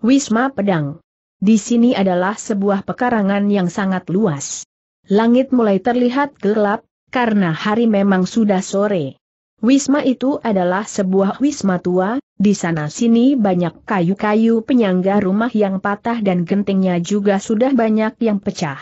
Wisma Pedang. Di sini adalah sebuah pekarangan yang sangat luas. Langit mulai terlihat gelap, karena hari memang sudah sore. Wisma itu adalah sebuah wisma tua, di sana-sini banyak kayu-kayu penyangga rumah yang patah dan gentingnya juga sudah banyak yang pecah.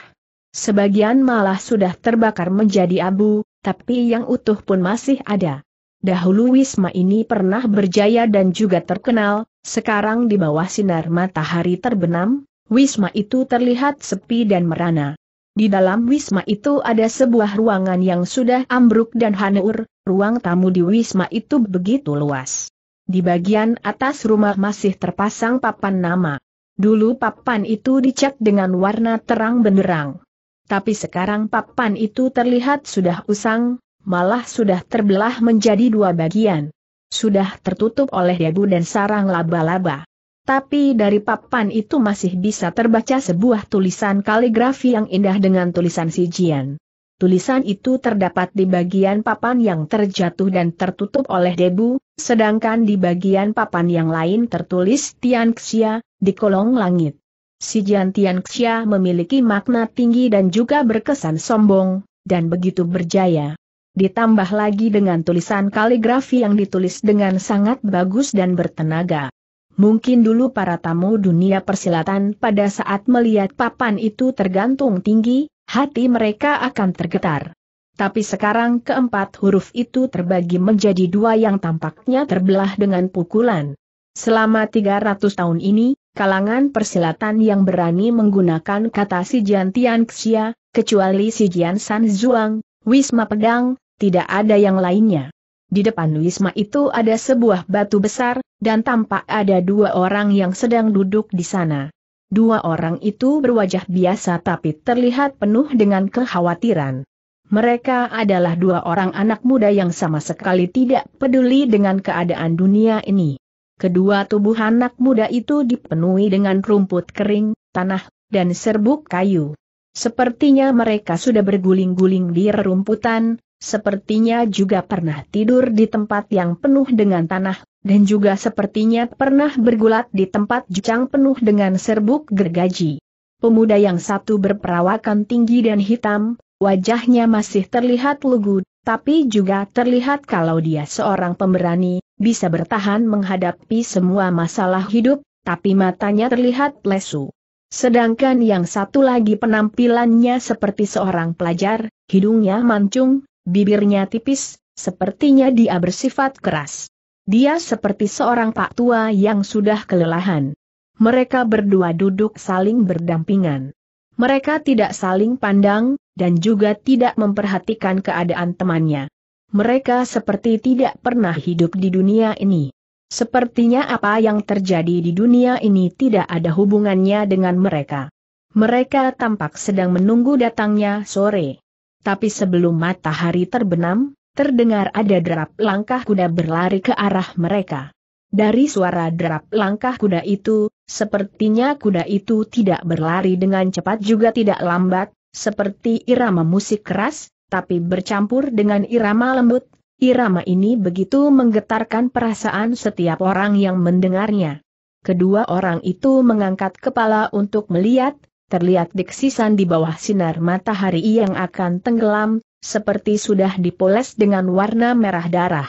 Sebagian malah sudah terbakar menjadi abu, tapi yang utuh pun masih ada. Dahulu Wisma ini pernah berjaya dan juga terkenal, sekarang di bawah sinar matahari terbenam, wisma itu terlihat sepi dan merana. Di dalam wisma itu ada sebuah ruangan yang sudah ambruk dan hanur, ruang tamu di wisma itu begitu luas. Di bagian atas rumah masih terpasang papan nama. Dulu papan itu dicat dengan warna terang benderang. Tapi sekarang papan itu terlihat sudah usang, malah sudah terbelah menjadi dua bagian. Sudah tertutup oleh debu dan sarang laba-laba. Tapi dari papan itu masih bisa terbaca sebuah tulisan kaligrafi yang indah dengan tulisan Sijian. Tulisan itu terdapat di bagian papan yang terjatuh dan tertutup oleh debu, sedangkan di bagian papan yang lain tertulis Tianxia, di kolong langit. Si Jian Tianxia memiliki makna tinggi dan juga berkesan sombong, dan begitu berjaya. Ditambah lagi dengan tulisan kaligrafi yang ditulis dengan sangat bagus dan bertenaga. Mungkin dulu para tamu dunia persilatan pada saat melihat papan itu tergantung tinggi, hati mereka akan tergetar. Tapi sekarang keempat huruf itu terbagi menjadi dua yang tampaknya terbelah dengan pukulan. Selama 300 tahun ini, kalangan persilatan yang berani menggunakan kata si Jian Xia, kecuali si Jian San Zhuang, Wisma pedang, tidak ada yang lainnya. Di depan Wisma itu ada sebuah batu besar, dan tampak ada dua orang yang sedang duduk di sana. Dua orang itu berwajah biasa tapi terlihat penuh dengan kekhawatiran. Mereka adalah dua orang anak muda yang sama sekali tidak peduli dengan keadaan dunia ini. Kedua tubuh anak muda itu dipenuhi dengan rumput kering, tanah, dan serbuk kayu. Sepertinya mereka sudah berguling-guling di rerumputan, sepertinya juga pernah tidur di tempat yang penuh dengan tanah, dan juga sepertinya pernah bergulat di tempat jucang penuh dengan serbuk gergaji. Pemuda yang satu berperawakan tinggi dan hitam, wajahnya masih terlihat lugu, tapi juga terlihat kalau dia seorang pemberani, bisa bertahan menghadapi semua masalah hidup, tapi matanya terlihat lesu. Sedangkan yang satu lagi penampilannya seperti seorang pelajar, hidungnya mancung, bibirnya tipis, sepertinya dia bersifat keras. Dia seperti seorang pak tua yang sudah kelelahan. Mereka berdua duduk saling berdampingan. Mereka tidak saling pandang, dan juga tidak memperhatikan keadaan temannya. Mereka seperti tidak pernah hidup di dunia ini. Sepertinya apa yang terjadi di dunia ini tidak ada hubungannya dengan mereka. Mereka tampak sedang menunggu datangnya sore. Tapi sebelum matahari terbenam, terdengar ada derap langkah kuda berlari ke arah mereka. Dari suara derap langkah kuda itu, sepertinya kuda itu tidak berlari dengan cepat juga tidak lambat, seperti irama musik keras, tapi bercampur dengan irama lembut, Irama ini begitu menggetarkan perasaan setiap orang yang mendengarnya. Kedua orang itu mengangkat kepala untuk melihat, terlihat diksisan di bawah sinar matahari yang akan tenggelam, seperti sudah dipoles dengan warna merah darah.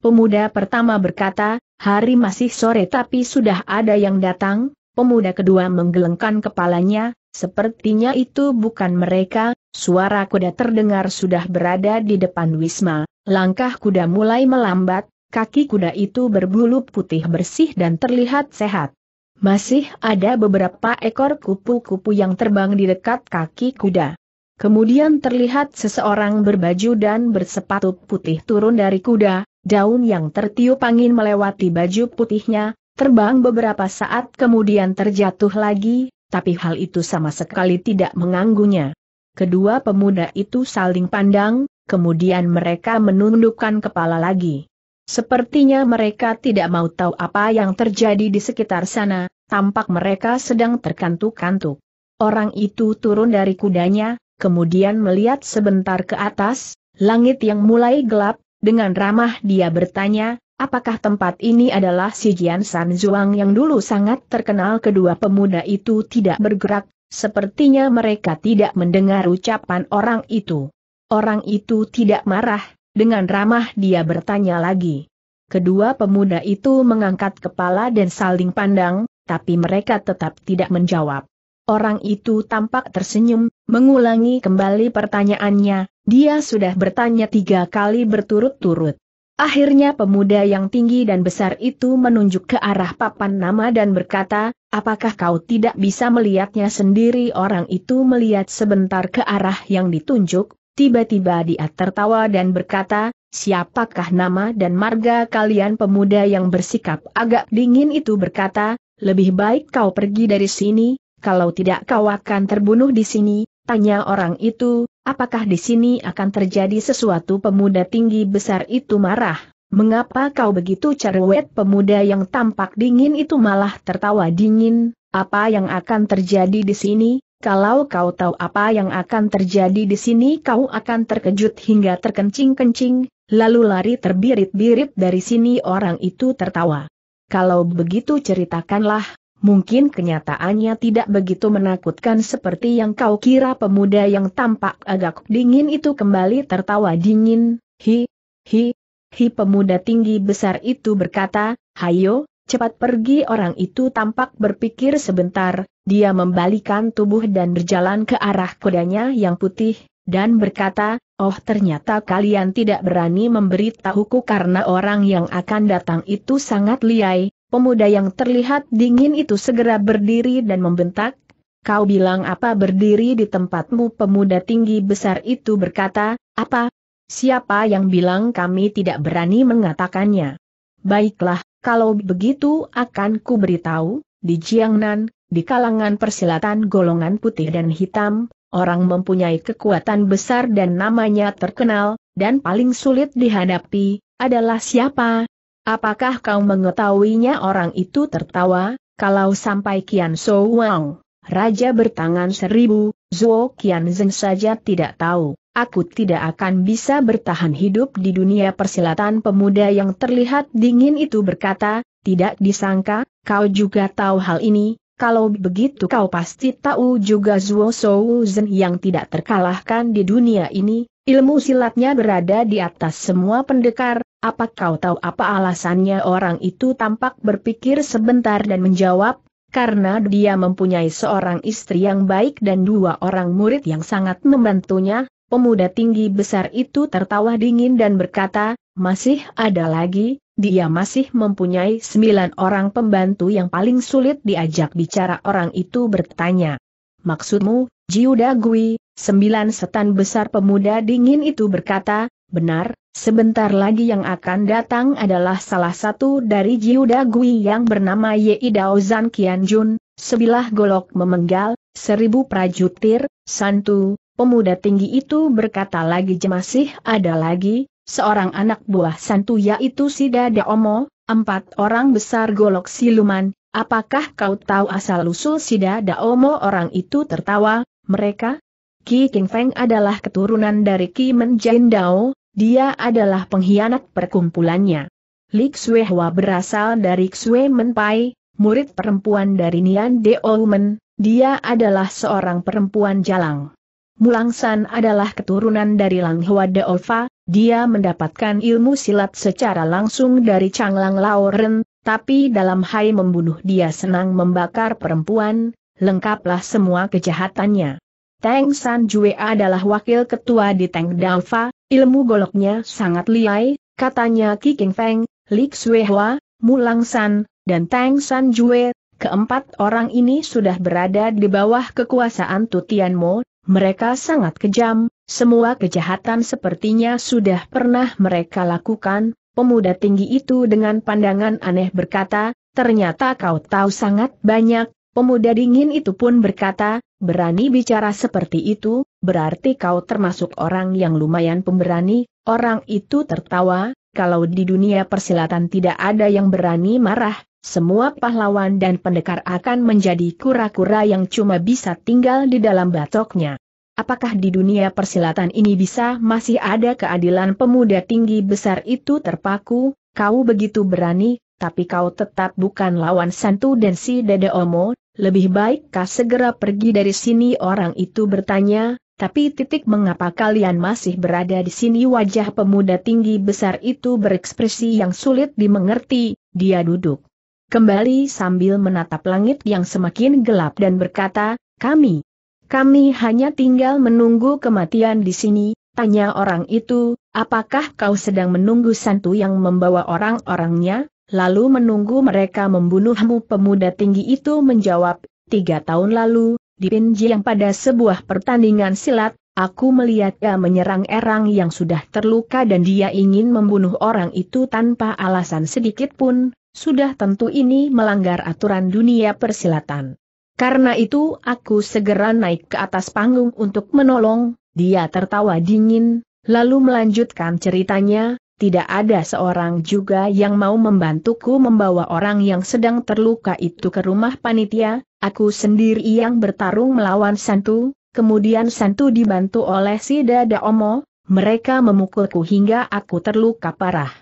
Pemuda pertama berkata, hari masih sore tapi sudah ada yang datang, pemuda kedua menggelengkan kepalanya, sepertinya itu bukan mereka, suara kuda terdengar sudah berada di depan Wisma, Langkah kuda mulai melambat, kaki kuda itu berbulu putih bersih dan terlihat sehat. Masih ada beberapa ekor kupu-kupu yang terbang di dekat kaki kuda. Kemudian terlihat seseorang berbaju dan bersepatu putih turun dari kuda, daun yang tertiup angin melewati baju putihnya, terbang beberapa saat kemudian terjatuh lagi, tapi hal itu sama sekali tidak mengganggunya. Kedua pemuda itu saling pandang, kemudian mereka menundukkan kepala lagi. Sepertinya mereka tidak mau tahu apa yang terjadi di sekitar sana, tampak mereka sedang terkantuk-kantuk. Orang itu turun dari kudanya, kemudian melihat sebentar ke atas, langit yang mulai gelap, dengan ramah dia bertanya, apakah tempat ini adalah si Jian San Zhuang yang dulu sangat terkenal kedua pemuda itu tidak bergerak, sepertinya mereka tidak mendengar ucapan orang itu. Orang itu tidak marah, dengan ramah dia bertanya lagi. Kedua pemuda itu mengangkat kepala dan saling pandang, tapi mereka tetap tidak menjawab. Orang itu tampak tersenyum, mengulangi kembali pertanyaannya, dia sudah bertanya tiga kali berturut-turut. Akhirnya pemuda yang tinggi dan besar itu menunjuk ke arah papan nama dan berkata, apakah kau tidak bisa melihatnya sendiri orang itu melihat sebentar ke arah yang ditunjuk, Tiba-tiba dia tertawa dan berkata, siapakah nama dan marga kalian pemuda yang bersikap agak dingin itu berkata, lebih baik kau pergi dari sini, kalau tidak kau akan terbunuh di sini, tanya orang itu, apakah di sini akan terjadi sesuatu pemuda tinggi besar itu marah. Mengapa kau begitu cerewet pemuda yang tampak dingin itu malah tertawa dingin, apa yang akan terjadi di sini, kalau kau tahu apa yang akan terjadi di sini kau akan terkejut hingga terkencing-kencing, lalu lari terbirit-birit dari sini orang itu tertawa. Kalau begitu ceritakanlah, mungkin kenyataannya tidak begitu menakutkan seperti yang kau kira pemuda yang tampak agak dingin itu kembali tertawa dingin, hi, hi, hi pemuda tinggi besar itu berkata, hayo, Cepat pergi orang itu tampak berpikir sebentar, dia membalikan tubuh dan berjalan ke arah kudanya yang putih, dan berkata, Oh ternyata kalian tidak berani memberitahuku karena orang yang akan datang itu sangat liai, pemuda yang terlihat dingin itu segera berdiri dan membentak, Kau bilang apa berdiri di tempatmu pemuda tinggi besar itu berkata, apa? Siapa yang bilang kami tidak berani mengatakannya? Baiklah, kalau begitu akan ku beritahu, di Jiangnan, di kalangan persilatan golongan putih dan hitam, orang mempunyai kekuatan besar dan namanya terkenal, dan paling sulit dihadapi, adalah siapa? Apakah kau mengetahuinya orang itu tertawa, kalau sampai Kian So Wang, Raja bertangan seribu, Kian Zeng saja tidak tahu aku tidak akan bisa bertahan hidup di dunia persilatan pemuda yang terlihat dingin itu berkata, tidak disangka, kau juga tahu hal ini, kalau begitu kau pasti tahu juga Zuo Shou Zhen yang tidak terkalahkan di dunia ini, ilmu silatnya berada di atas semua pendekar, apa kau tahu apa alasannya orang itu tampak berpikir sebentar dan menjawab, karena dia mempunyai seorang istri yang baik dan dua orang murid yang sangat membantunya, Pemuda tinggi besar itu tertawa dingin dan berkata, masih ada lagi, dia masih mempunyai sembilan orang pembantu yang paling sulit diajak bicara orang itu bertanya. Maksudmu, Jiuda Gui, sembilan setan besar pemuda dingin itu berkata, benar, sebentar lagi yang akan datang adalah salah satu dari Jiuda Gui yang bernama Yei Dao Zan Qianjun, sebilah golok memenggal, seribu prajutir, santu, Pemuda tinggi itu berkata lagi jemasih ada lagi, seorang anak buah santu yaitu Sida Daomo, empat orang besar golok siluman, apakah kau tahu asal-usul Sida Daomo orang itu tertawa, mereka? Ki King Feng adalah keturunan dari Ki Men Dao, dia adalah pengkhianat perkumpulannya. Li Xue Hua berasal dari Xue Men Pai, murid perempuan dari Nian De Men, dia adalah seorang perempuan jalang. Mulangsan adalah keturunan dari Langhua Olfa. dia mendapatkan ilmu silat secara langsung dari Lang Lauren, tapi dalam hai membunuh dia senang membakar perempuan, lengkaplah semua kejahatannya. Teng San Jue adalah wakil ketua di Teng Dalfa, ilmu goloknya sangat liai, katanya Ki King Feng, Li Xue Hua, Mulang San, dan Teng San Jue, keempat orang ini sudah berada di bawah kekuasaan Tutian Mo, mereka sangat kejam, semua kejahatan sepertinya sudah pernah mereka lakukan, pemuda tinggi itu dengan pandangan aneh berkata, ternyata kau tahu sangat banyak, pemuda dingin itu pun berkata, berani bicara seperti itu, berarti kau termasuk orang yang lumayan pemberani, orang itu tertawa, kalau di dunia persilatan tidak ada yang berani marah, semua pahlawan dan pendekar akan menjadi kura-kura yang cuma bisa tinggal di dalam batoknya. Apakah di dunia persilatan ini bisa masih ada keadilan pemuda tinggi besar itu terpaku, kau begitu berani, tapi kau tetap bukan lawan Santu dan si Dede Omo, lebih baik kau segera pergi dari sini orang itu bertanya, tapi titik mengapa kalian masih berada di sini wajah pemuda tinggi besar itu berekspresi yang sulit dimengerti, dia duduk kembali sambil menatap langit yang semakin gelap dan berkata, kami, kami hanya tinggal menunggu kematian di sini, tanya orang itu, apakah kau sedang menunggu santu yang membawa orang-orangnya, lalu menunggu mereka membunuhmu pemuda tinggi itu menjawab, tiga tahun lalu, di yang pada sebuah pertandingan silat, Aku melihat menyerang erang yang sudah terluka dan dia ingin membunuh orang itu tanpa alasan sedikit pun, sudah tentu ini melanggar aturan dunia persilatan. Karena itu aku segera naik ke atas panggung untuk menolong, dia tertawa dingin, lalu melanjutkan ceritanya, tidak ada seorang juga yang mau membantuku membawa orang yang sedang terluka itu ke rumah panitia, aku sendiri yang bertarung melawan Santu, kemudian Santu dibantu oleh si Dada Omo, mereka memukulku hingga aku terluka parah.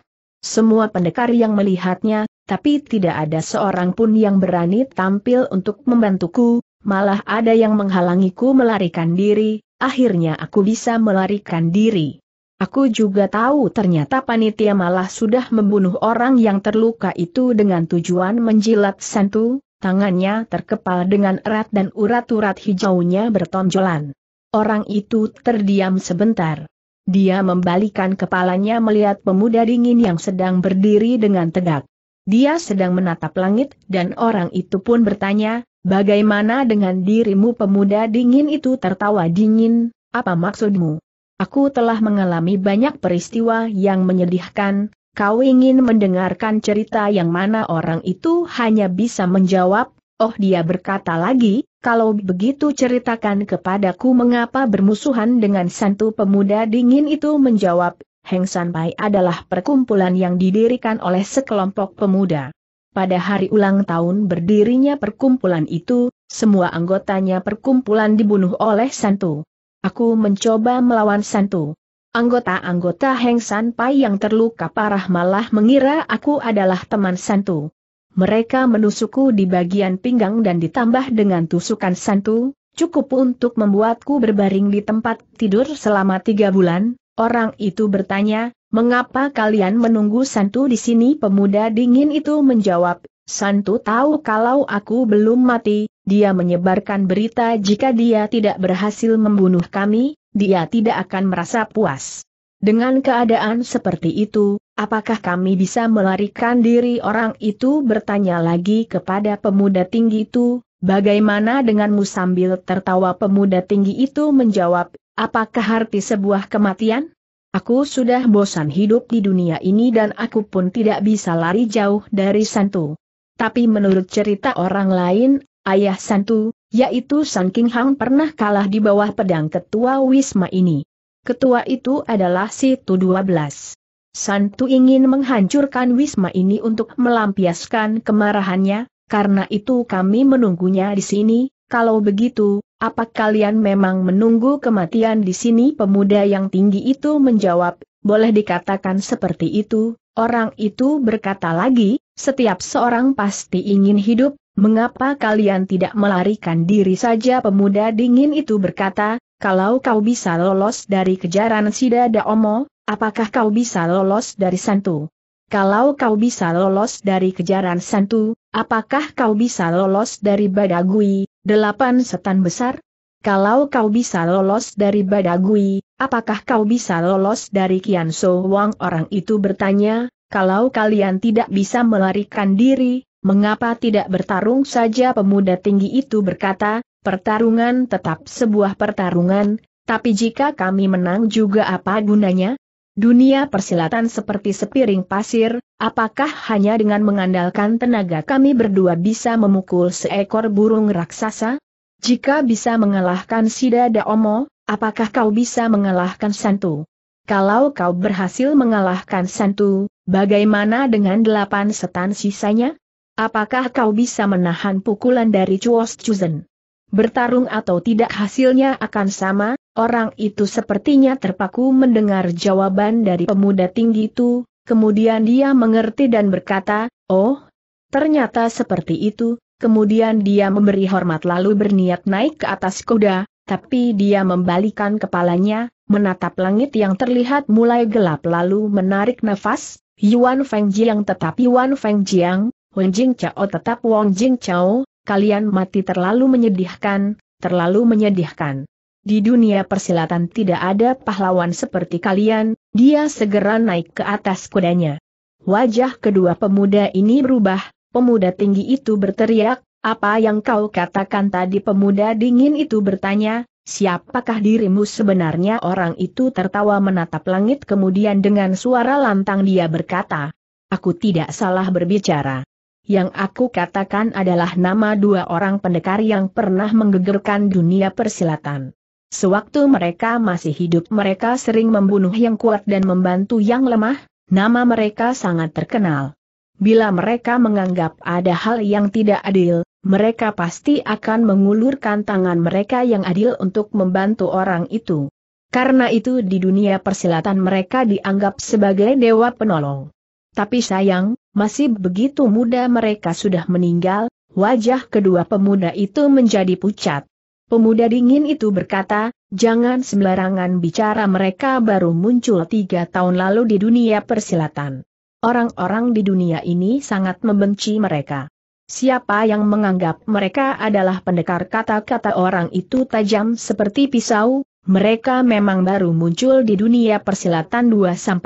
Semua pendekar yang melihatnya, tapi tidak ada seorang pun yang berani tampil untuk membantuku, malah ada yang menghalangiku melarikan diri, akhirnya aku bisa melarikan diri. Aku juga tahu ternyata panitia malah sudah membunuh orang yang terluka itu dengan tujuan menjilat santu, tangannya terkepal dengan erat dan urat-urat hijaunya bertonjolan. Orang itu terdiam sebentar. Dia membalikan kepalanya melihat pemuda dingin yang sedang berdiri dengan tegak. Dia sedang menatap langit dan orang itu pun bertanya, bagaimana dengan dirimu pemuda dingin itu tertawa dingin, apa maksudmu? Aku telah mengalami banyak peristiwa yang menyedihkan, kau ingin mendengarkan cerita yang mana orang itu hanya bisa menjawab, oh dia berkata lagi, kalau begitu ceritakan kepadaku mengapa bermusuhan dengan santu pemuda dingin itu menjawab, Heng Sanpai adalah perkumpulan yang didirikan oleh sekelompok pemuda. Pada hari ulang tahun berdirinya perkumpulan itu, semua anggotanya perkumpulan dibunuh oleh Santu. Aku mencoba melawan Santu. Anggota-anggota Heng Sanpai yang terluka parah malah mengira aku adalah teman Santu. Mereka menusukku di bagian pinggang dan ditambah dengan tusukan Santu, cukup untuk membuatku berbaring di tempat tidur selama tiga bulan, Orang itu bertanya, mengapa kalian menunggu Santu di sini? Pemuda dingin itu menjawab, Santu tahu kalau aku belum mati, dia menyebarkan berita jika dia tidak berhasil membunuh kami, dia tidak akan merasa puas. Dengan keadaan seperti itu, apakah kami bisa melarikan diri orang itu bertanya lagi kepada pemuda tinggi itu, bagaimana denganmu sambil tertawa pemuda tinggi itu menjawab, Apakah arti sebuah kematian? Aku sudah bosan hidup di dunia ini dan aku pun tidak bisa lari jauh dari Santu. Tapi menurut cerita orang lain, ayah Santu, yaitu Sang King Hang pernah kalah di bawah pedang ketua Wisma ini. Ketua itu adalah Situ 12. Santu ingin menghancurkan Wisma ini untuk melampiaskan kemarahannya, karena itu kami menunggunya di sini, kalau begitu, apa kalian memang menunggu kematian di sini? Pemuda yang tinggi itu menjawab, boleh dikatakan seperti itu. Orang itu berkata lagi, setiap seorang pasti ingin hidup, mengapa kalian tidak melarikan diri saja? Pemuda dingin itu berkata, kalau kau bisa lolos dari kejaran Sida Daomo, apakah kau bisa lolos dari Santu? Kalau kau bisa lolos dari kejaran Santu, apakah kau bisa lolos dari Badagui, delapan setan besar? Kalau kau bisa lolos dari Badagui, apakah kau bisa lolos dari Kian So Wang? Orang itu bertanya, kalau kalian tidak bisa melarikan diri, mengapa tidak bertarung saja pemuda tinggi itu berkata, pertarungan tetap sebuah pertarungan, tapi jika kami menang juga apa gunanya? Dunia persilatan seperti sepiring pasir, apakah hanya dengan mengandalkan tenaga kami berdua bisa memukul seekor burung raksasa? Jika bisa mengalahkan Sida Daomo, apakah kau bisa mengalahkan Santu? Kalau kau berhasil mengalahkan Santu, bagaimana dengan delapan setan sisanya? Apakah kau bisa menahan pukulan dari Chuos Chuzen? Bertarung atau tidak hasilnya akan sama, orang itu sepertinya terpaku mendengar jawaban dari pemuda tinggi itu, kemudian dia mengerti dan berkata, oh, ternyata seperti itu, kemudian dia memberi hormat lalu berniat naik ke atas kuda, tapi dia membalikan kepalanya, menatap langit yang terlihat mulai gelap lalu menarik nafas, Yuan Feng Jiang tetap Yuan Feng Jiang, Wen Jing Chao tetap Wong Jing Chao, kalian mati terlalu menyedihkan, terlalu menyedihkan. Di dunia persilatan tidak ada pahlawan seperti kalian, dia segera naik ke atas kudanya. Wajah kedua pemuda ini berubah, pemuda tinggi itu berteriak, apa yang kau katakan tadi pemuda dingin itu bertanya, siapakah dirimu sebenarnya orang itu tertawa menatap langit kemudian dengan suara lantang dia berkata, aku tidak salah berbicara. Yang aku katakan adalah nama dua orang pendekar yang pernah menggegerkan dunia persilatan. Sewaktu mereka masih hidup mereka sering membunuh yang kuat dan membantu yang lemah, nama mereka sangat terkenal. Bila mereka menganggap ada hal yang tidak adil, mereka pasti akan mengulurkan tangan mereka yang adil untuk membantu orang itu. Karena itu di dunia persilatan mereka dianggap sebagai dewa penolong. Tapi sayang, masih begitu muda mereka sudah meninggal, wajah kedua pemuda itu menjadi pucat. Pemuda dingin itu berkata, jangan sembarangan bicara mereka baru muncul tiga tahun lalu di dunia persilatan. Orang-orang di dunia ini sangat membenci mereka. Siapa yang menganggap mereka adalah pendekar kata-kata orang itu tajam seperti pisau, mereka memang baru muncul di dunia persilatan 2-3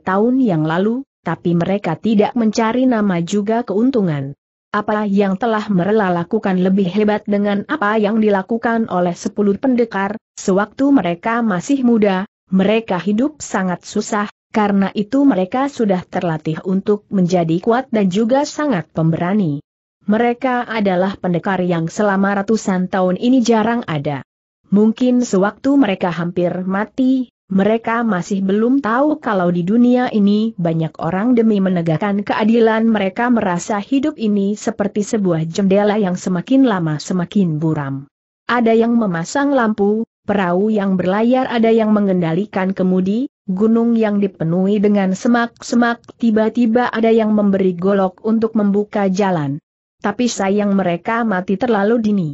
tahun yang lalu, tapi mereka tidak mencari nama juga keuntungan. Apa yang telah merela lakukan lebih hebat dengan apa yang dilakukan oleh sepuluh pendekar, sewaktu mereka masih muda, mereka hidup sangat susah, karena itu mereka sudah terlatih untuk menjadi kuat dan juga sangat pemberani. Mereka adalah pendekar yang selama ratusan tahun ini jarang ada. Mungkin sewaktu mereka hampir mati, mereka masih belum tahu kalau di dunia ini banyak orang demi menegakkan keadilan mereka merasa hidup ini seperti sebuah jendela yang semakin lama semakin buram. Ada yang memasang lampu, perahu yang berlayar ada yang mengendalikan kemudi, gunung yang dipenuhi dengan semak-semak tiba-tiba ada yang memberi golok untuk membuka jalan. Tapi sayang mereka mati terlalu dini.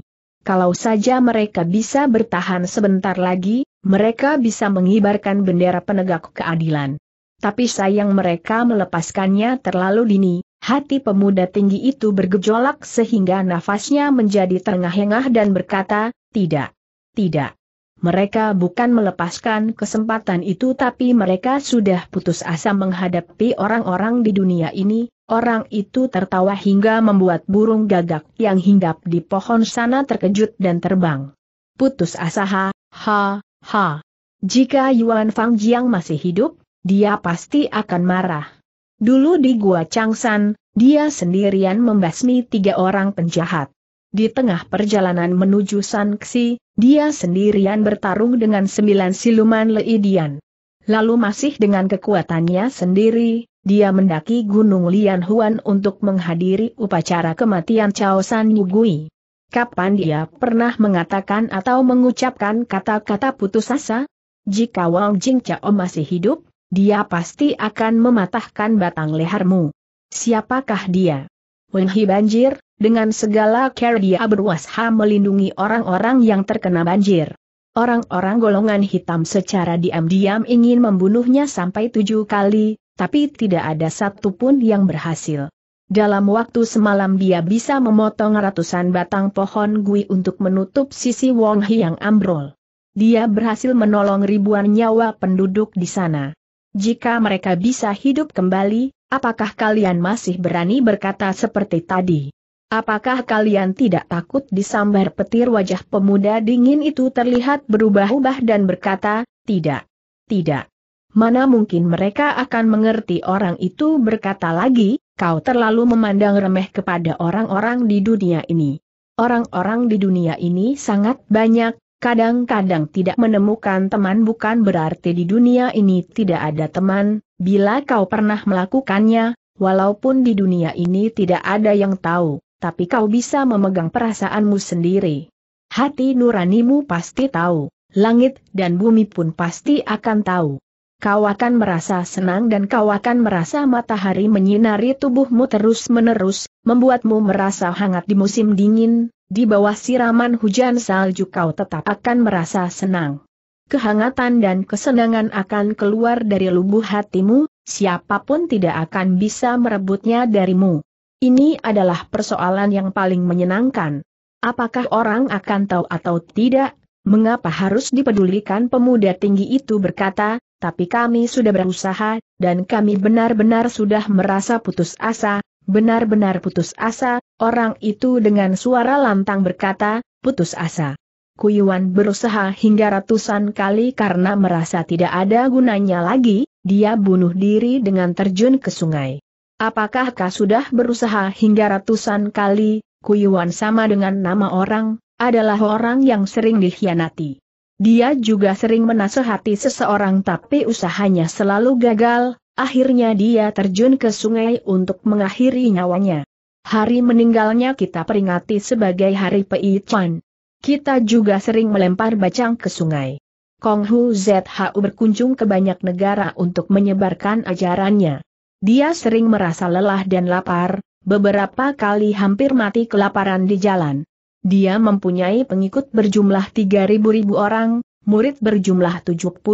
Kalau saja mereka bisa bertahan sebentar lagi, mereka bisa mengibarkan bendera penegak keadilan. Tapi sayang mereka melepaskannya terlalu dini, hati pemuda tinggi itu bergejolak sehingga nafasnya menjadi terengah-engah dan berkata, tidak, tidak. Mereka bukan melepaskan kesempatan itu tapi mereka sudah putus asa menghadapi orang-orang di dunia ini, orang itu tertawa hingga membuat burung gagak yang hinggap di pohon sana terkejut dan terbang. Putus asa ha, ha, Ha! Jika Yuan Fang Jiang masih hidup, dia pasti akan marah. Dulu di Gua Changsan, dia sendirian membasmi tiga orang penjahat. Di tengah perjalanan menuju Sanxi, dia sendirian bertarung dengan sembilan siluman Leidian. Lalu masih dengan kekuatannya sendiri, dia mendaki Gunung Lian Huan untuk menghadiri upacara kematian Chao San Yugui. Kapan dia pernah mengatakan atau mengucapkan kata-kata putus asa? Jika Wang Jing Chao masih hidup, dia pasti akan mematahkan batang lehermu. Siapakah dia? Hi banjir, dengan segala care dia berwasha melindungi orang-orang yang terkena banjir. Orang-orang golongan hitam secara diam-diam ingin membunuhnya sampai tujuh kali, tapi tidak ada satupun yang berhasil. Dalam waktu semalam dia bisa memotong ratusan batang pohon gui untuk menutup sisi Wong Hi yang ambrol. Dia berhasil menolong ribuan nyawa penduduk di sana. Jika mereka bisa hidup kembali, apakah kalian masih berani berkata seperti tadi? Apakah kalian tidak takut disambar petir wajah pemuda dingin itu terlihat berubah-ubah dan berkata, tidak, tidak mana mungkin mereka akan mengerti orang itu berkata lagi, kau terlalu memandang remeh kepada orang-orang di dunia ini. Orang-orang di dunia ini sangat banyak, kadang-kadang tidak menemukan teman bukan berarti di dunia ini tidak ada teman, bila kau pernah melakukannya, walaupun di dunia ini tidak ada yang tahu, tapi kau bisa memegang perasaanmu sendiri. Hati nuranimu pasti tahu, langit dan bumi pun pasti akan tahu. Kau akan merasa senang dan kau akan merasa matahari menyinari tubuhmu terus-menerus, membuatmu merasa hangat di musim dingin, di bawah siraman hujan salju kau tetap akan merasa senang. Kehangatan dan kesenangan akan keluar dari lubuk hatimu, siapapun tidak akan bisa merebutnya darimu. Ini adalah persoalan yang paling menyenangkan. Apakah orang akan tahu atau tidak, mengapa harus dipedulikan pemuda tinggi itu berkata, tapi kami sudah berusaha, dan kami benar-benar sudah merasa putus asa, benar-benar putus asa, orang itu dengan suara lantang berkata, putus asa. Kuyuan berusaha hingga ratusan kali karena merasa tidak ada gunanya lagi, dia bunuh diri dengan terjun ke sungai. Apakah kau sudah berusaha hingga ratusan kali, Kuyuan sama dengan nama orang, adalah orang yang sering dikhianati. Dia juga sering menasehati seseorang tapi usahanya selalu gagal, akhirnya dia terjun ke sungai untuk mengakhiri nyawanya. Hari meninggalnya kita peringati sebagai Hari Pei Chuan. Kita juga sering melempar bacang ke sungai. Kong Hu ZHU berkunjung ke banyak negara untuk menyebarkan ajarannya. Dia sering merasa lelah dan lapar, beberapa kali hampir mati kelaparan di jalan. Dia mempunyai pengikut berjumlah 3.000 orang, murid berjumlah 72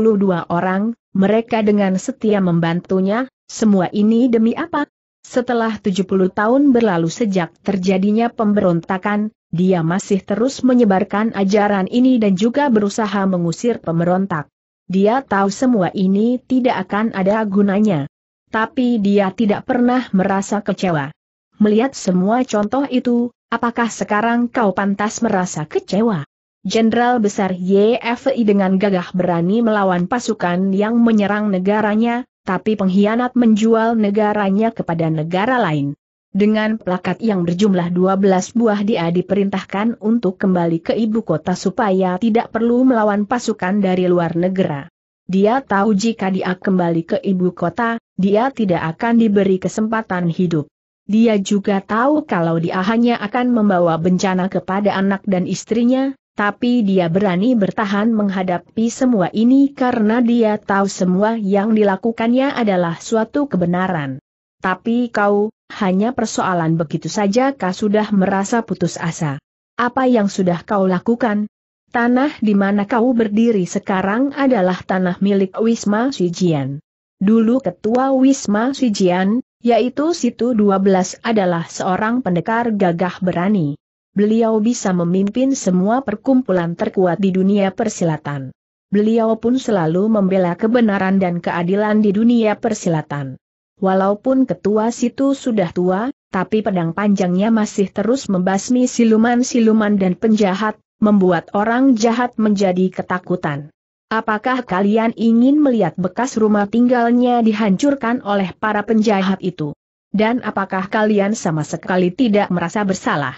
orang, mereka dengan setia membantunya, semua ini demi apa? Setelah 70 tahun berlalu sejak terjadinya pemberontakan, dia masih terus menyebarkan ajaran ini dan juga berusaha mengusir pemberontak. Dia tahu semua ini tidak akan ada gunanya. Tapi dia tidak pernah merasa kecewa. Melihat semua contoh itu, apakah sekarang kau pantas merasa kecewa? Jenderal Besar YFI dengan gagah berani melawan pasukan yang menyerang negaranya, tapi pengkhianat menjual negaranya kepada negara lain. Dengan plakat yang berjumlah 12 buah dia diperintahkan untuk kembali ke ibu kota supaya tidak perlu melawan pasukan dari luar negara. Dia tahu jika dia kembali ke ibu kota, dia tidak akan diberi kesempatan hidup. Dia juga tahu kalau dia hanya akan membawa bencana kepada anak dan istrinya, tapi dia berani bertahan menghadapi semua ini karena dia tahu semua yang dilakukannya adalah suatu kebenaran. Tapi kau, hanya persoalan begitu saja kau sudah merasa putus asa. Apa yang sudah kau lakukan? Tanah di mana kau berdiri sekarang adalah tanah milik Wisma Sujian. Dulu ketua Wisma Sujian, yaitu Situ 12 adalah seorang pendekar gagah berani. Beliau bisa memimpin semua perkumpulan terkuat di dunia persilatan. Beliau pun selalu membela kebenaran dan keadilan di dunia persilatan. Walaupun ketua Situ sudah tua, tapi pedang panjangnya masih terus membasmi siluman-siluman dan penjahat, membuat orang jahat menjadi ketakutan. Apakah kalian ingin melihat bekas rumah tinggalnya dihancurkan oleh para penjahat itu? Dan apakah kalian sama sekali tidak merasa bersalah?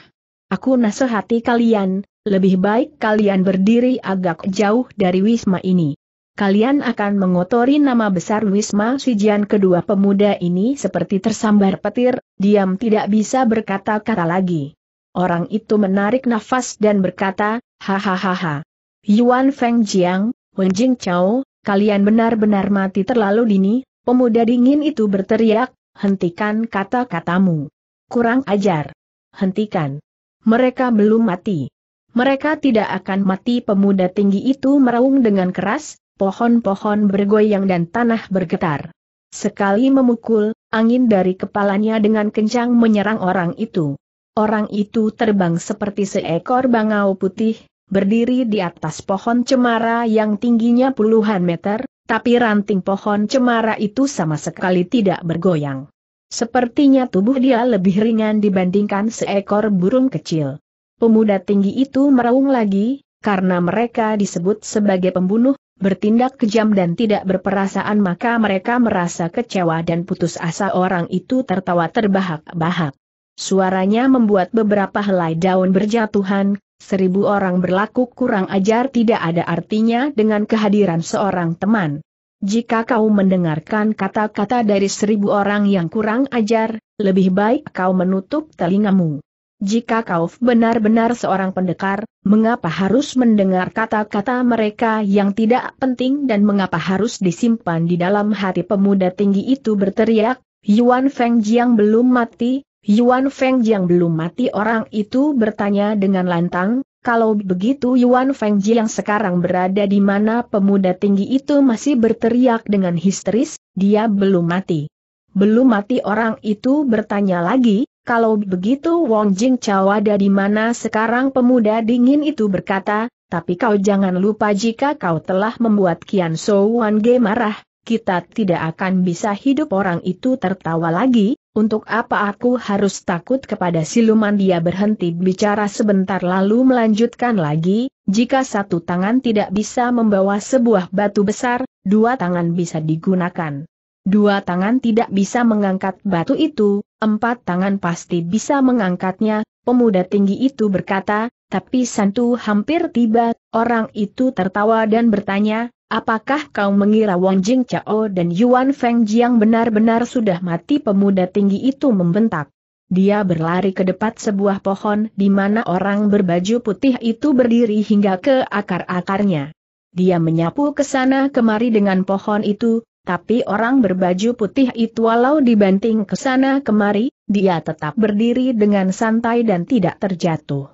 Aku nasihati kalian, lebih baik kalian berdiri agak jauh dari Wisma ini. Kalian akan mengotori nama besar Wisma Sijian kedua pemuda ini seperti tersambar petir, diam tidak bisa berkata-kata lagi. Orang itu menarik nafas dan berkata, hahaha. Yuan Feng Jiang, Wen Jing Chao, kalian benar-benar mati terlalu dini, pemuda dingin itu berteriak, hentikan kata-katamu. Kurang ajar. Hentikan. Mereka belum mati. Mereka tidak akan mati pemuda tinggi itu meraung dengan keras, pohon-pohon bergoyang dan tanah bergetar. Sekali memukul, angin dari kepalanya dengan kencang menyerang orang itu. Orang itu terbang seperti seekor bangau putih, berdiri di atas pohon cemara yang tingginya puluhan meter, tapi ranting pohon cemara itu sama sekali tidak bergoyang. Sepertinya tubuh dia lebih ringan dibandingkan seekor burung kecil. Pemuda tinggi itu meraung lagi, karena mereka disebut sebagai pembunuh, bertindak kejam dan tidak berperasaan maka mereka merasa kecewa dan putus asa orang itu tertawa terbahak-bahak. Suaranya membuat beberapa helai daun berjatuhan, seribu orang berlaku kurang ajar tidak ada artinya dengan kehadiran seorang teman. Jika kau mendengarkan kata-kata dari seribu orang yang kurang ajar, lebih baik kau menutup telingamu. Jika kau benar-benar seorang pendekar, mengapa harus mendengar kata-kata mereka yang tidak penting dan mengapa harus disimpan di dalam hati pemuda tinggi itu berteriak, Yuan Feng Jiang belum mati, Yuan Feng yang belum mati orang itu bertanya dengan lantang, kalau begitu Yuan Feng yang sekarang berada di mana pemuda tinggi itu masih berteriak dengan histeris, dia belum mati. Belum mati orang itu bertanya lagi, kalau begitu Wong Jing Chao ada di mana sekarang pemuda dingin itu berkata, tapi kau jangan lupa jika kau telah membuat Kian So Wan Ge marah, kita tidak akan bisa hidup orang itu tertawa lagi, untuk apa aku harus takut kepada siluman dia berhenti bicara sebentar lalu melanjutkan lagi, jika satu tangan tidak bisa membawa sebuah batu besar, dua tangan bisa digunakan. Dua tangan tidak bisa mengangkat batu itu, empat tangan pasti bisa mengangkatnya, pemuda tinggi itu berkata, tapi Santu hampir tiba, orang itu tertawa dan bertanya, Apakah kau mengira Wang Jing Chao dan Yuan Feng Jiang benar-benar sudah mati pemuda tinggi itu membentak? Dia berlari ke depan sebuah pohon di mana orang berbaju putih itu berdiri hingga ke akar-akarnya. Dia menyapu ke sana kemari dengan pohon itu, tapi orang berbaju putih itu walau dibanting ke sana kemari, dia tetap berdiri dengan santai dan tidak terjatuh.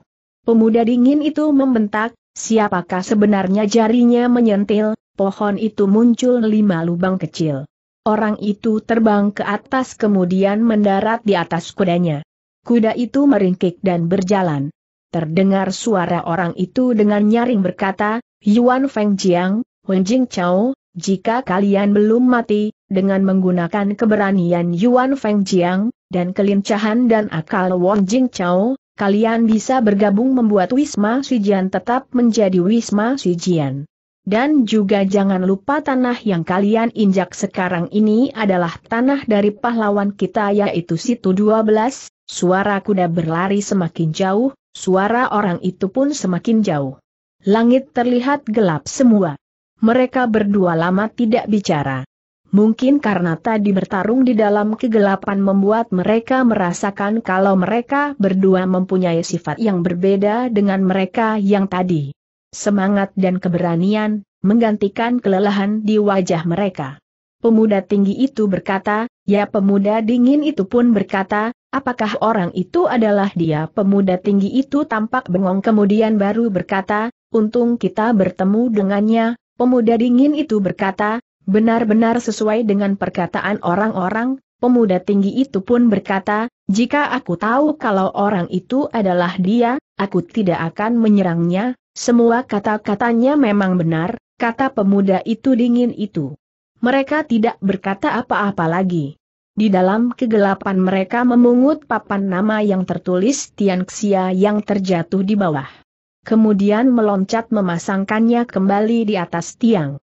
Pemuda dingin itu membentak, Siapakah sebenarnya jarinya menyentil, pohon itu muncul lima lubang kecil. Orang itu terbang ke atas kemudian mendarat di atas kudanya. Kuda itu meringkik dan berjalan. Terdengar suara orang itu dengan nyaring berkata, Yuan Feng Jiang, Wen Jing Chao, jika kalian belum mati, dengan menggunakan keberanian Yuan Feng Jiang, dan kelincahan dan akal Wen Jing Chao, kalian bisa bergabung membuat Wisma Sijian tetap menjadi Wisma Sijian. Dan juga jangan lupa tanah yang kalian injak sekarang ini adalah tanah dari pahlawan kita yaitu situ 12, suara kuda berlari semakin jauh, suara orang itu pun semakin jauh. Langit terlihat gelap semua. Mereka berdua lama tidak bicara. Mungkin karena tadi bertarung di dalam kegelapan membuat mereka merasakan kalau mereka berdua mempunyai sifat yang berbeda dengan mereka yang tadi semangat dan keberanian, menggantikan kelelahan di wajah mereka. Pemuda tinggi itu berkata, ya pemuda dingin itu pun berkata, apakah orang itu adalah dia? Pemuda tinggi itu tampak bengong kemudian baru berkata, untung kita bertemu dengannya, pemuda dingin itu berkata, benar-benar sesuai dengan perkataan orang-orang, pemuda tinggi itu pun berkata, jika aku tahu kalau orang itu adalah dia, aku tidak akan menyerangnya, semua kata-katanya memang benar, kata pemuda itu dingin itu. Mereka tidak berkata apa-apa lagi. Di dalam kegelapan mereka memungut papan nama yang tertulis Tian yang terjatuh di bawah. Kemudian meloncat memasangkannya kembali di atas tiang.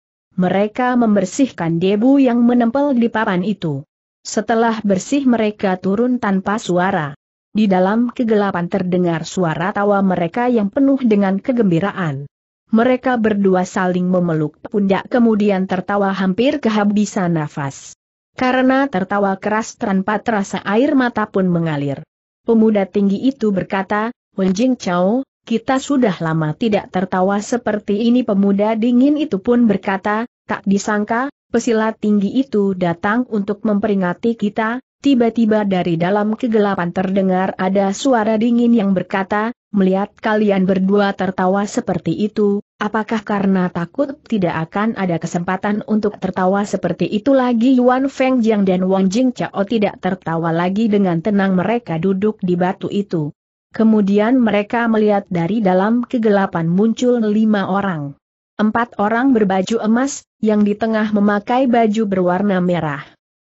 Mereka membersihkan debu yang menempel di papan itu. Setelah bersih mereka turun tanpa suara. Di dalam kegelapan terdengar suara tawa mereka yang penuh dengan kegembiraan. Mereka berdua saling memeluk pundak kemudian tertawa hampir kehabisan nafas. Karena tertawa keras tanpa terasa air mata pun mengalir. Pemuda tinggi itu berkata, Wenjing Chao, kita sudah lama tidak tertawa seperti ini pemuda dingin itu pun berkata, tak disangka, pesilat tinggi itu datang untuk memperingati kita, Tiba-tiba dari dalam kegelapan terdengar ada suara dingin yang berkata, melihat kalian berdua tertawa seperti itu, apakah karena takut tidak akan ada kesempatan untuk tertawa seperti itu lagi Yuan Feng Jiang dan Wang Jing Chao tidak tertawa lagi dengan tenang mereka duduk di batu itu. Kemudian mereka melihat dari dalam kegelapan muncul lima orang. Empat orang berbaju emas, yang di tengah memakai baju berwarna merah.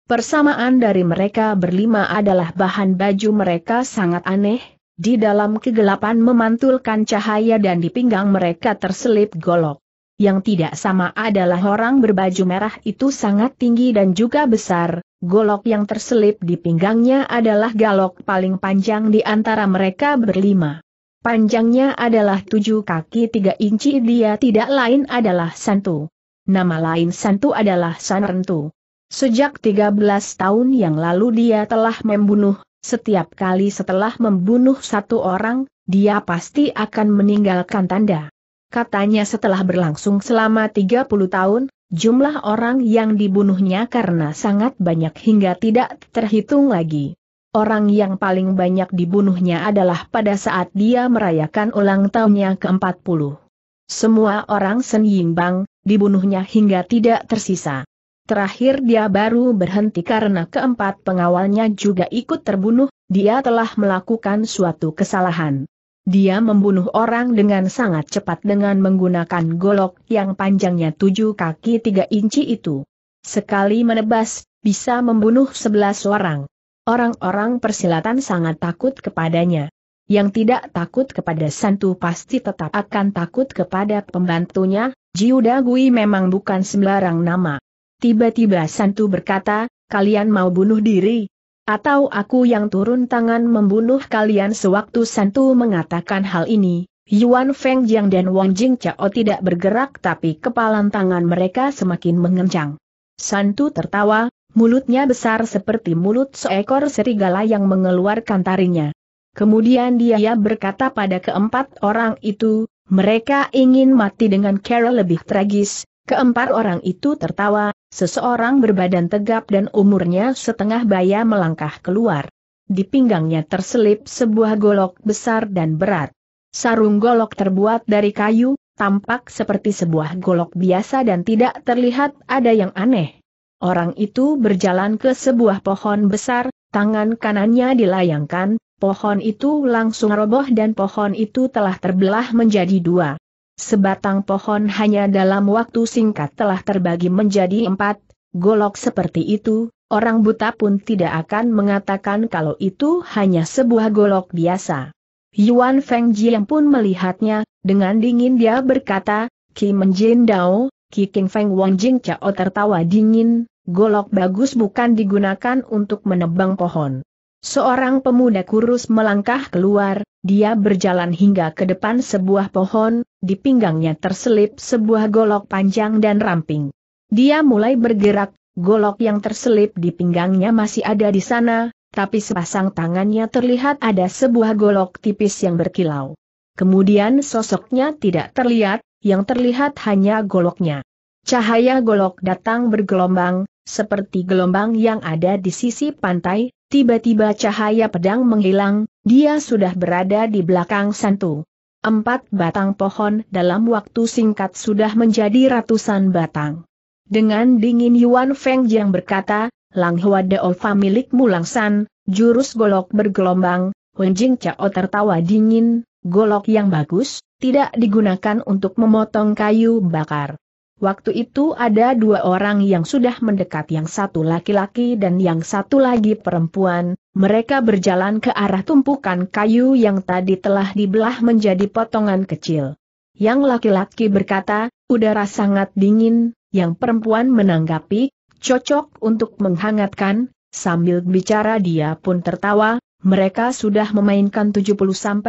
Persamaan dari mereka berlima adalah bahan baju mereka sangat aneh, di dalam kegelapan memantulkan cahaya dan di pinggang mereka terselip golok. Yang tidak sama adalah orang berbaju merah itu sangat tinggi dan juga besar, golok yang terselip di pinggangnya adalah galok paling panjang di antara mereka berlima. Panjangnya adalah tujuh kaki tiga inci dia tidak lain adalah Santu. Nama lain Santu adalah Sanrentu. Sejak 13 tahun yang lalu dia telah membunuh, setiap kali setelah membunuh satu orang, dia pasti akan meninggalkan tanda. Katanya setelah berlangsung selama 30 tahun, jumlah orang yang dibunuhnya karena sangat banyak hingga tidak terhitung lagi. Orang yang paling banyak dibunuhnya adalah pada saat dia merayakan ulang tahunnya ke-40. Semua orang senyimbang, dibunuhnya hingga tidak tersisa. Terakhir dia baru berhenti karena keempat pengawalnya juga ikut terbunuh, dia telah melakukan suatu kesalahan. Dia membunuh orang dengan sangat cepat dengan menggunakan golok yang panjangnya tujuh kaki tiga inci itu. Sekali menebas, bisa membunuh sebelas orang. Orang-orang persilatan sangat takut kepadanya. Yang tidak takut kepada Santu pasti tetap akan takut kepada pembantunya, Jiuda Gui memang bukan sembarang nama. Tiba-tiba Santu berkata, kalian mau bunuh diri? Atau aku yang turun tangan membunuh kalian sewaktu Santu mengatakan hal ini, Yuan Feng Jiang dan Wang Jing Chao tidak bergerak tapi kepalan tangan mereka semakin mengencang. Santu tertawa, mulutnya besar seperti mulut seekor serigala yang mengeluarkan taringnya. Kemudian dia berkata pada keempat orang itu, mereka ingin mati dengan cara lebih tragis, Keempat orang itu tertawa, seseorang berbadan tegap dan umurnya setengah baya melangkah keluar. Di pinggangnya terselip sebuah golok besar dan berat. Sarung golok terbuat dari kayu, tampak seperti sebuah golok biasa dan tidak terlihat ada yang aneh. Orang itu berjalan ke sebuah pohon besar, tangan kanannya dilayangkan, pohon itu langsung roboh dan pohon itu telah terbelah menjadi dua. Sebatang pohon hanya dalam waktu singkat telah terbagi menjadi empat, golok seperti itu, orang buta pun tidak akan mengatakan kalau itu hanya sebuah golok biasa. Yuan Feng Jian pun melihatnya, dengan dingin dia berkata, Ki Menjin Dao, Ki King Feng Wong Jing Chao tertawa dingin, golok bagus bukan digunakan untuk menebang pohon. Seorang pemuda kurus melangkah keluar, dia berjalan hingga ke depan sebuah pohon, di pinggangnya terselip sebuah golok panjang dan ramping. Dia mulai bergerak, golok yang terselip di pinggangnya masih ada di sana, tapi sepasang tangannya terlihat ada sebuah golok tipis yang berkilau. Kemudian sosoknya tidak terlihat, yang terlihat hanya goloknya. Cahaya golok datang bergelombang, seperti gelombang yang ada di sisi pantai, Tiba-tiba cahaya pedang menghilang, dia sudah berada di belakang Santu. Empat batang pohon dalam waktu singkat sudah menjadi ratusan batang. Dengan dingin Yuan Feng yang berkata, Lang Hua Dao milikmu san, jurus golok bergelombang, Wen Jing Chao tertawa dingin, golok yang bagus, tidak digunakan untuk memotong kayu bakar. Waktu itu ada dua orang yang sudah mendekat yang satu laki-laki dan yang satu lagi perempuan, mereka berjalan ke arah tumpukan kayu yang tadi telah dibelah menjadi potongan kecil. Yang laki-laki berkata, udara sangat dingin, yang perempuan menanggapi, cocok untuk menghangatkan, sambil bicara dia pun tertawa, mereka sudah memainkan 70-80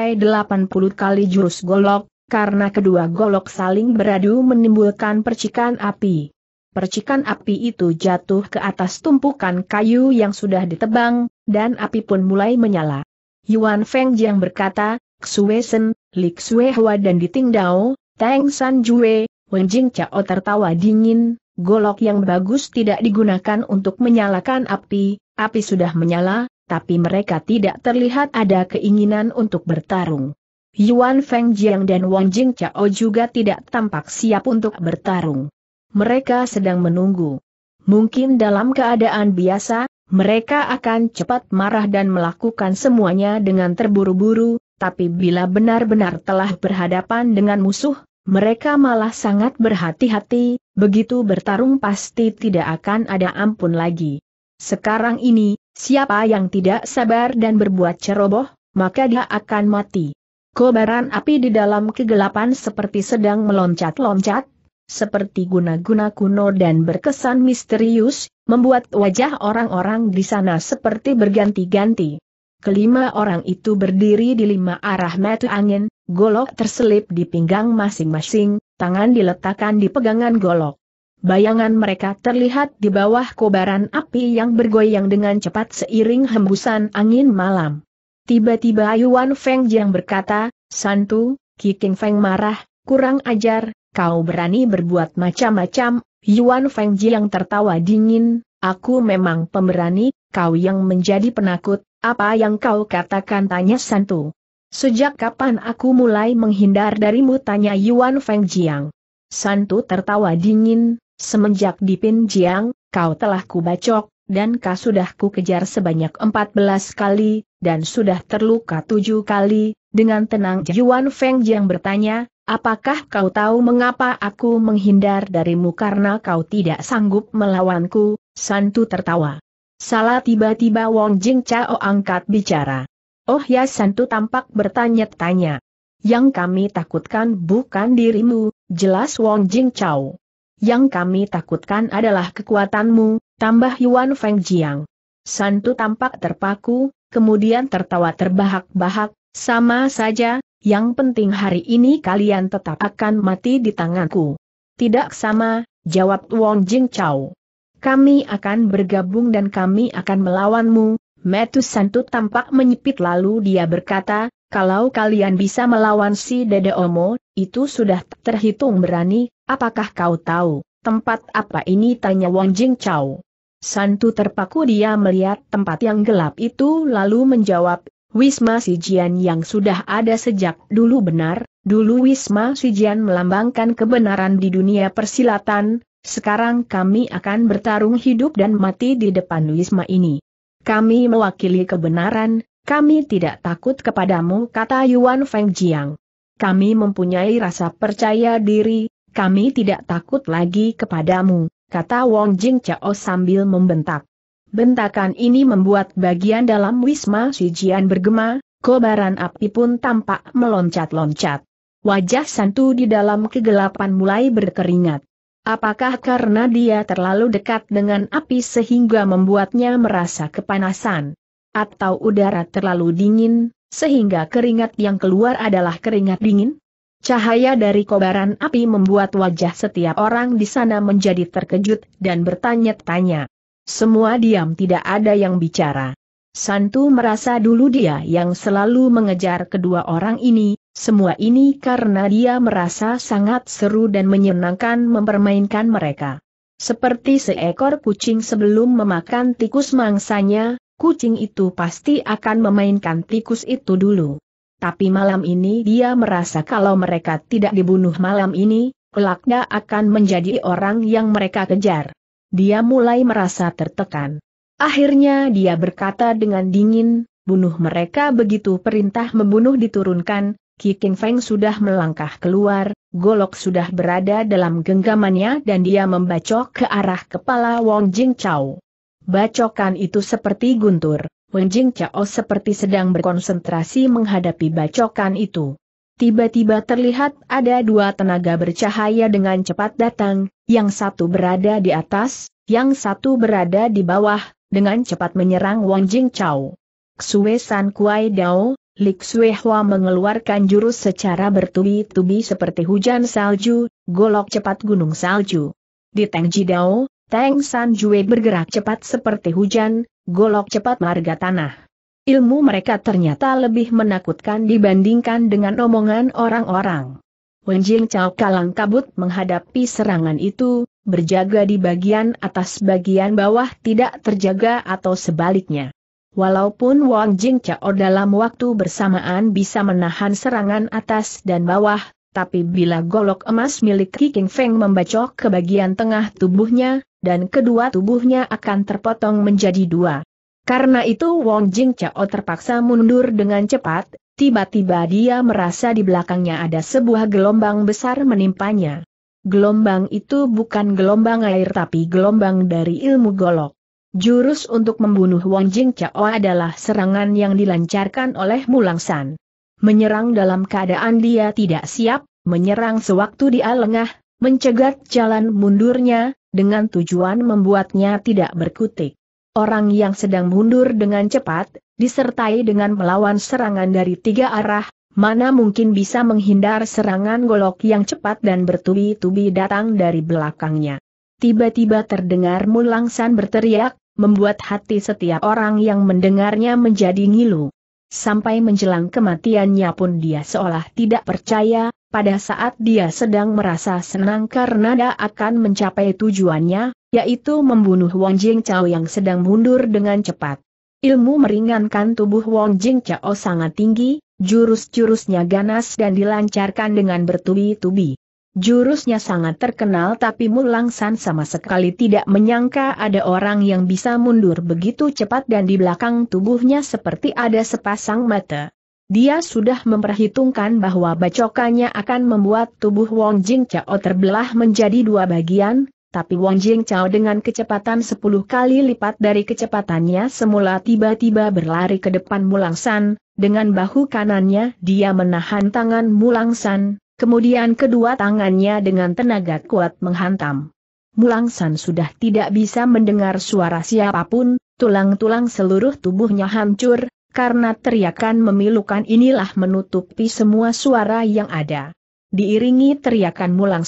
kali jurus golok, karena kedua golok saling beradu menimbulkan percikan api. Percikan api itu jatuh ke atas tumpukan kayu yang sudah ditebang, dan api pun mulai menyala. Yuan Feng Jiang berkata, Xue Sen, Li Xue Hua dan Diting Dao, Tang San Jue, Wen Jing Chao tertawa dingin, golok yang bagus tidak digunakan untuk menyalakan api, api sudah menyala, tapi mereka tidak terlihat ada keinginan untuk bertarung. Yuan Feng Jiang dan Wang Jing Chao juga tidak tampak siap untuk bertarung. Mereka sedang menunggu. Mungkin dalam keadaan biasa, mereka akan cepat marah dan melakukan semuanya dengan terburu-buru, tapi bila benar-benar telah berhadapan dengan musuh, mereka malah sangat berhati-hati, begitu bertarung pasti tidak akan ada ampun lagi. Sekarang ini, siapa yang tidak sabar dan berbuat ceroboh, maka dia akan mati. Kobaran api di dalam kegelapan seperti sedang meloncat-loncat, seperti guna-guna kuno dan berkesan misterius, membuat wajah orang-orang di sana seperti berganti-ganti. Kelima orang itu berdiri di lima arah mata angin, golok terselip di pinggang masing-masing, tangan diletakkan di pegangan golok. Bayangan mereka terlihat di bawah kobaran api yang bergoyang dengan cepat seiring hembusan angin malam. Tiba-tiba Yuan Feng Jiang berkata, Santu, Ki King Feng marah, kurang ajar, kau berani berbuat macam-macam, Yuan Feng Jiang tertawa dingin, aku memang pemberani, kau yang menjadi penakut, apa yang kau katakan tanya Santu. Sejak kapan aku mulai menghindar darimu tanya Yuan Feng Jiang. Santu tertawa dingin, semenjak di Jiang, kau telah kubacok, dan kau sudah kukejar kejar sebanyak 14 kali, dan sudah terluka tujuh kali, dengan tenang Yuan Feng yang bertanya, apakah kau tahu mengapa aku menghindar darimu karena kau tidak sanggup melawanku, Santu tertawa. Salah tiba-tiba Wong Jing Chao angkat bicara. Oh ya Santu tampak bertanya-tanya. Yang kami takutkan bukan dirimu, jelas Wong Jing Chao. Yang kami takutkan adalah kekuatanmu, tambah Yuan Feng Jiang. Santu tampak terpaku, kemudian tertawa terbahak-bahak, sama saja, yang penting hari ini kalian tetap akan mati di tanganku. Tidak sama, jawab Wong Jing Chao. Kami akan bergabung dan kami akan melawanmu, Metus Santu tampak menyipit lalu dia berkata, kalau kalian bisa melawan si Dede Omo, itu sudah terhitung berani, apakah kau tahu, tempat apa ini tanya Wong Jing Chao. Santu terpaku dia melihat tempat yang gelap itu lalu menjawab, Wisma Sijian yang sudah ada sejak dulu benar, dulu Wisma Sijian melambangkan kebenaran di dunia persilatan, sekarang kami akan bertarung hidup dan mati di depan Wisma ini. Kami mewakili kebenaran, kami tidak takut kepadamu kata Yuan Feng Jiang. Kami mempunyai rasa percaya diri, kami tidak takut lagi kepadamu kata Wong Jing Chao sambil membentak. Bentakan ini membuat bagian dalam Wisma Sijian bergema, kobaran api pun tampak meloncat-loncat. Wajah Santu di dalam kegelapan mulai berkeringat. Apakah karena dia terlalu dekat dengan api sehingga membuatnya merasa kepanasan? Atau udara terlalu dingin, sehingga keringat yang keluar adalah keringat dingin? Cahaya dari kobaran api membuat wajah setiap orang di sana menjadi terkejut dan bertanya-tanya. Semua diam tidak ada yang bicara. Santu merasa dulu dia yang selalu mengejar kedua orang ini, semua ini karena dia merasa sangat seru dan menyenangkan mempermainkan mereka. Seperti seekor kucing sebelum memakan tikus mangsanya, kucing itu pasti akan memainkan tikus itu dulu tapi malam ini dia merasa kalau mereka tidak dibunuh malam ini, kelaknya akan menjadi orang yang mereka kejar. Dia mulai merasa tertekan. Akhirnya dia berkata dengan dingin, bunuh mereka begitu perintah membunuh diturunkan, King Feng sudah melangkah keluar, golok sudah berada dalam genggamannya dan dia membacok ke arah kepala Wong Jing Chao. Bacokan itu seperti guntur. Wen Jing Chao seperti sedang berkonsentrasi menghadapi bacokan itu. Tiba-tiba terlihat ada dua tenaga bercahaya dengan cepat datang, yang satu berada di atas, yang satu berada di bawah, dengan cepat menyerang Wang Jing Chao. Xue San Kuai Dao, Lik Xue Hua mengeluarkan jurus secara bertubi-tubi seperti hujan salju, golok cepat gunung salju. Di Teng Ji Dao, Teng San Jue bergerak cepat seperti hujan, golok cepat marga tanah. Ilmu mereka ternyata lebih menakutkan dibandingkan dengan omongan orang-orang. Jing Chao kalang kabut menghadapi serangan itu, berjaga di bagian atas bagian bawah tidak terjaga atau sebaliknya. Walaupun Wang Jing Chao dalam waktu bersamaan bisa menahan serangan atas dan bawah, tapi bila golok emas milik King Feng membacok ke bagian tengah tubuhnya, dan kedua tubuhnya akan terpotong menjadi dua. Karena itu Wong Jing Chao terpaksa mundur dengan cepat, tiba-tiba dia merasa di belakangnya ada sebuah gelombang besar menimpanya. Gelombang itu bukan gelombang air tapi gelombang dari ilmu golok. Jurus untuk membunuh Wong Jing Chao adalah serangan yang dilancarkan oleh Mulang San. Menyerang dalam keadaan dia tidak siap, menyerang sewaktu dia lengah, mencegat jalan mundurnya, dengan tujuan membuatnya tidak berkutik. Orang yang sedang mundur dengan cepat, disertai dengan melawan serangan dari tiga arah, mana mungkin bisa menghindar serangan golok yang cepat dan bertubi-tubi datang dari belakangnya. Tiba-tiba terdengar Mulangsan berteriak, membuat hati setiap orang yang mendengarnya menjadi ngilu. Sampai menjelang kematiannya pun dia seolah tidak percaya, pada saat dia sedang merasa senang karena dia akan mencapai tujuannya, yaitu membunuh Wang Jing Chao yang sedang mundur dengan cepat. Ilmu meringankan tubuh Wang Jing Chao sangat tinggi, jurus-jurusnya ganas dan dilancarkan dengan bertubi-tubi. Jurusnya sangat terkenal tapi Mulang San sama sekali tidak menyangka ada orang yang bisa mundur begitu cepat dan di belakang tubuhnya seperti ada sepasang mata. Dia sudah memperhitungkan bahwa bacokannya akan membuat tubuh Wong Jing Chao terbelah menjadi dua bagian, tapi Wong Jing Chao dengan kecepatan 10 kali lipat dari kecepatannya semula tiba-tiba berlari ke depan Mulang San, dengan bahu kanannya dia menahan tangan Mulang San, Kemudian kedua tangannya dengan tenaga kuat menghantam. Mulang sudah tidak bisa mendengar suara siapapun, tulang-tulang seluruh tubuhnya hancur, karena teriakan memilukan inilah menutupi semua suara yang ada. Diiringi teriakan Mulang